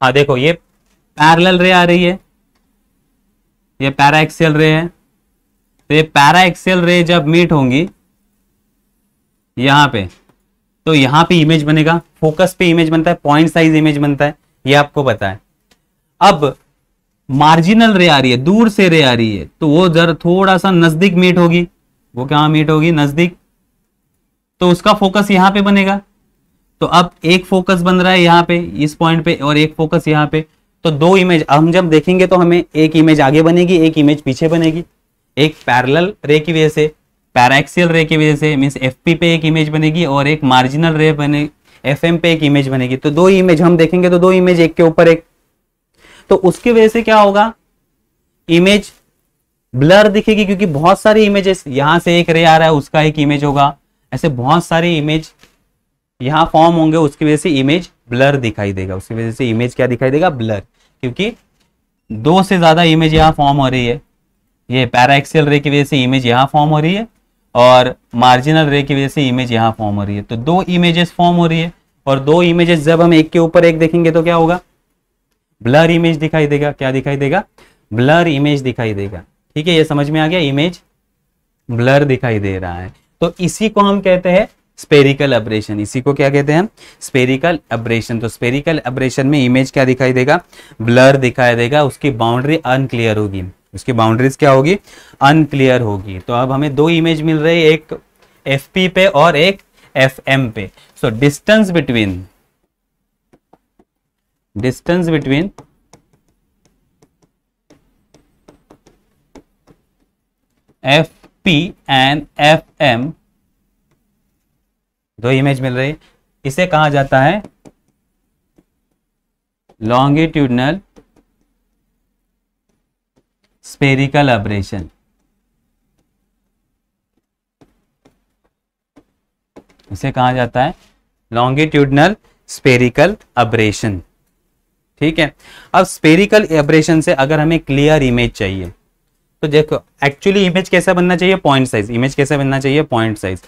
हाँ देखो ये पैरेलल रे आ रही है ये पैरा एक्सेल रे है तो ये पैरा एक्सेल रे जब मीट होंगी यहाँ पे तो यहाँ पे इमेज बनेगा फोकस पे इमेज बनता है पॉइंट साइज इमेज बनता है ये आपको पता है अब मार्जिनल रे आ रही है दूर से रे आ रही है तो वो जरा थोड़ा सा नजदीक मीट होगी वो क्या मीट होगी नजदीक तो उसका फोकस यहां पे बनेगा तो अब एक फोकस बन रहा है यहाँ पे इस पॉइंट पे और एक फोकस यहाँ पे तो दो इमेज हम जब देखेंगे तो हमें एक इमेज आगे बनेगी एक इमेज पीछे बनेगी एक पैरल रे की वजह से पैराक्सियल रे की वजह से मीन्स एफ पे एक इमेज बनेगी और एक मार्जिनल रे बने एफ पे एक इमेज बनेगी तो दो इमेज हम देखेंगे तो दो इमेज एक के ऊपर एक तो उसकी वजह से क्या होगा इमेज ब्लर दिखेगी क्योंकि बहुत सारी इमेजेस यहां से एक रे आ रहा है उसका एक इमेज होगा ऐसे बहुत सारी इमेज यहाँ फॉर्म होंगे उसकी वजह से इमेज ब्लर दिखाई देगा उसकी वजह से इमेज क्या दिखाई देगा ब्लर क्योंकि दो से ज्यादा इमेज यहाँ फॉर्म हो रही है ये पैराक्सियल रे की वजह से इमेज यहाँ फॉर्म हो रही है और मार्जिनल रे की वजह से इमेज यहाँ फॉर्म हो रही है तो दो इमेजेस फॉर्म हो रही है और दो इमेजेस जब हम एक के ऊपर एक देखेंगे तो क्या होगा ब्लर इमेज दिखाई देगा क्या दिखाई देगा ब्लर इमेज दिखाई देगा ठीक है ये समझ में आ गया इमेज ब्लर दिखाई दे रहा है तो इसी को हम कहते हैं स्पेरिकल अब्रेशन इसी को क्या कहते हैं स्पेरिकल अब्रेशन तो स्पेरिकल अब्रेशन में इमेज क्या दिखाई देगा ब्लर दिखाई देगा उसकी बाउंड्री अनक्लियर होगी उसकी बाउंड्रीज क्या होगी अनक्लियर होगी तो अब हमें दो इमेज मिल रही है एक एफ पे और एक एफ पे so distance between distance between F P and F M दो इमेज मिल रही इसे कहा जाता है लॉन्गिट्यूडनल स्पेरिकल ऑपरेशन इसे कहा जाता है लॉन्गिट्यूडनल स्पेरिकल ऑपरेशन ठीक है अब स्पेरिकल ऑपरेशन से अगर हमें क्लियर इमेज चाहिए तो देखो एक्चुअली इमेज कैसा बनना चाहिए पॉइंट साइज इमेज कैसा बनना चाहिए पॉइंट साइज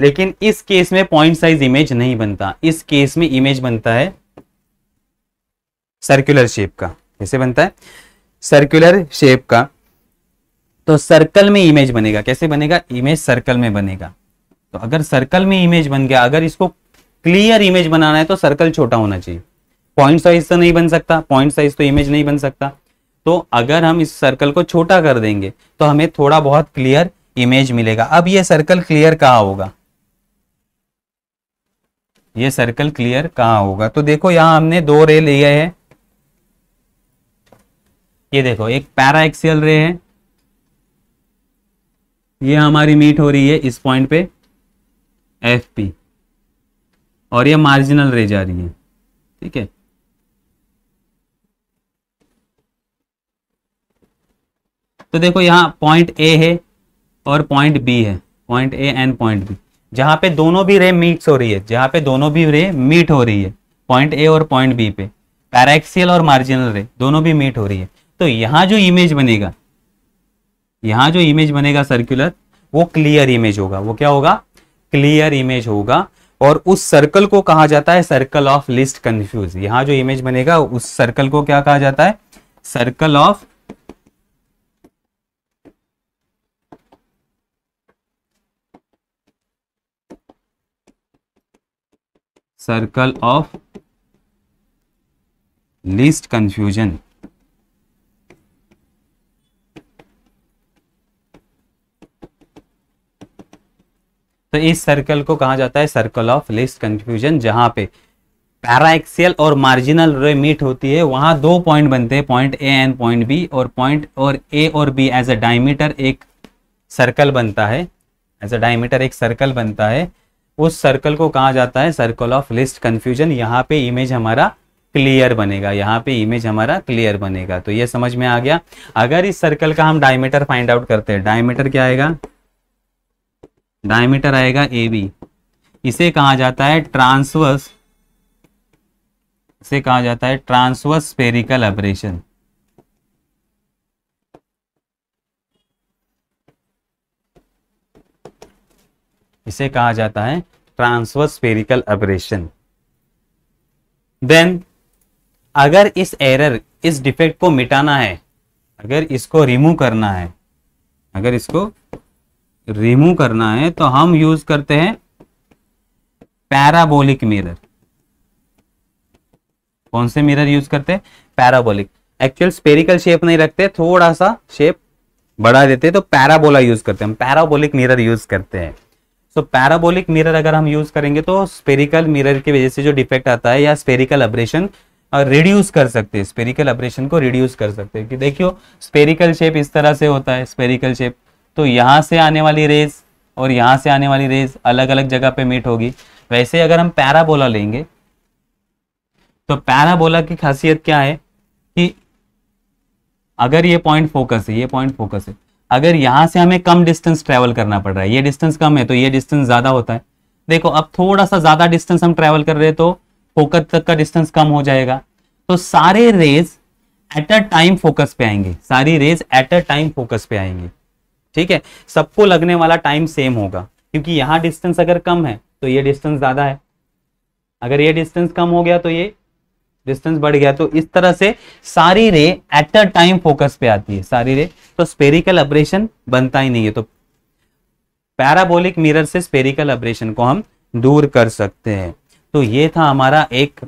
लेकिन इस केस में पॉइंट साइज इमेज नहीं बनता इस केस में इमेज बनता है सर्कुलर शेप का कैसे बनता है सर्कुलर शेप का तो सर्कल में इमेज बनेगा कैसे बनेगा इमेज सर्कल में बनेगा तो अगर सर्कल में इमेज बन गया अगर इसको क्लियर इमेज बनाना है तो सर्कल छोटा होना चाहिए पॉइंट साइज तो नहीं बन सकता पॉइंट साइज तो इमेज नहीं बन सकता तो अगर हम इस सर्कल को छोटा कर देंगे तो हमें थोड़ा बहुत क्लियर इमेज मिलेगा अब ये सर्कल क्लियर कहाँ होगा ये सर्कल क्लियर कहां होगा तो देखो यहां हमने दो रे लिए है ये देखो एक पैरा एक्सियल रे है ये हमारी मीट हो रही है इस पॉइंट पे एफ पी और ये मार्जिनल रे जा रही है ठीक है तो देखो यहां पॉइंट ए है और पॉइंट बी है point A and point B जहां पे दोनों भी रे मीट हो रही है जहां पे दोनों भी रे मीट हो रही है पॉइंट ए और पॉइंट बी पे पैराक्सियल और मार्जिनल रे दोनों भी मीट हो रही है तो यहां जो इमेज बनेगा यहां जो इमेज बनेगा सर्कुलर वो क्लियर इमेज होगा वो क्या होगा क्लियर इमेज होगा और उस सर्कल को कहा जाता है सर्कल ऑफ लिस्ट कंफ्यूज यहां जो इमेज बनेगा उस सर्कल को क्या कहा जाता है circle of circle of least confusion तो इस सर्कल को कहा जाता है सर्कल ऑफ लिस्ट कंफ्यूजन जहां पे पैराएक्सियल और मार्जिनल रे मीट होती है वहां दो पॉइंट बनते हैं point A and point B और पॉइंट और ए और बी एज अ डायमीटर एक सर्कल बनता है एज अ डायमीटर एक सर्कल बनता है उस सर्कल को कहा जाता है सर्कल ऑफ लिस्ट कंफ्यूजन यहाँ पे इमेज हमारा क्लियर बनेगा यहाँ पे इमेज हमारा क्लियर बनेगा तो ये समझ में आ गया अगर इस सर्कल का हम डायमीटर फाइंड आउट करते हैं डायमीटर क्या आएगा डायमीटर आएगा ए बी इसे कहा जाता है ट्रांसवर्स इसे कहा जाता है ट्रांसवर्स स्पेरिकल एब्रेशन इसे कहा जाता है ट्रांसवर्स स्पेरिकल अब्रेशन देन अगर इस एरर इस डिफेक्ट को मिटाना है अगर इसको रिमूव करना है अगर इसको रिमूव करना है तो हम यूज करते हैं पैराबोलिक मिरर कौन से मिरर यूज करते हैं पैराबोलिक एक्चुअल स्पेरिकल शेप नहीं रखते थोड़ा सा शेप बढ़ा देते तो पैराबोला यूज करते हैं हम पैराबोलिक मिरर यूज करते हैं तो पैराबोलिक मिरर अगर हम यूज करेंगे तो स्पेरिकल मिरर की वजह से जो डिफेक्ट आता है या स्पेरिकल अब्रेशन रिड्यूस कर सकते हैं स्पेरिकल अब्रेशन को रिड्यूस कर सकते हैं कि देखियो स्पेरिकल शेप इस तरह से होता है स्पेरिकल शेप तो यहाँ से आने वाली रेज और यहाँ से आने वाली रेज अलग अलग जगह पे मीट होगी वैसे अगर हम पैराबोला लेंगे तो पैराबोला की खासियत क्या है कि अगर ये पॉइंट फोकस है ये पॉइंट फोकस है अगर यहां से हमें कम डिस्टेंस ट्रेवल करना पड़ रहा है ये डिस्टेंस कम है तो ये डिस्टेंस ज़्यादा होता है देखो अब थोड़ा सा ज़्यादा डिस्टेंस हम ट्रेवल कर रहे हैं तो फोकस तक का डिस्टेंस कम हो जाएगा तो सारे rays at a time focus पे आएंगे सारी rays at a time focus पे आएंगे ठीक है सबको लगने वाला टाइम सेम होगा क्योंकि यहां डिस्टेंस अगर कम है तो ये डिस्टेंस ज़्यादा है अगर ये डिस्टेंस कम हो गया तो ये डिस्टेंस बढ़ गया तो इस तरह से सारी रे एट अ टाइम फोकस पे आती है सारी रे तो स्पेरिकल अब्रेशन बनता ही नहीं है तो पैराबोलिक मिरर से स्पेरिकल अब्रेशन को हम दूर कर सकते हैं तो ये था हमारा एक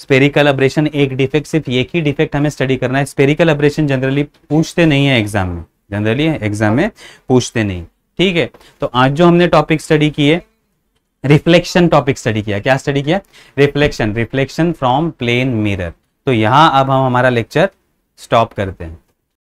स्पेरिकल अब्रेशन एक डिफेक्ट सिर्फ एक ही डिफेक्ट हमें स्टडी करना है स्पेरिकल अब्रेशन जनरली पूछते नहीं है एग्जाम में जनरली एग्जाम में पूछते नहीं ठीक है तो आज जो हमने टॉपिक स्टडी किए रिफ्लेक्शन टॉपिक स्टडी किया क्या स्टडी किया reflection reflection from plane mirror तो यहां अब हम हमारा लेक्चर स्टॉप करते हैं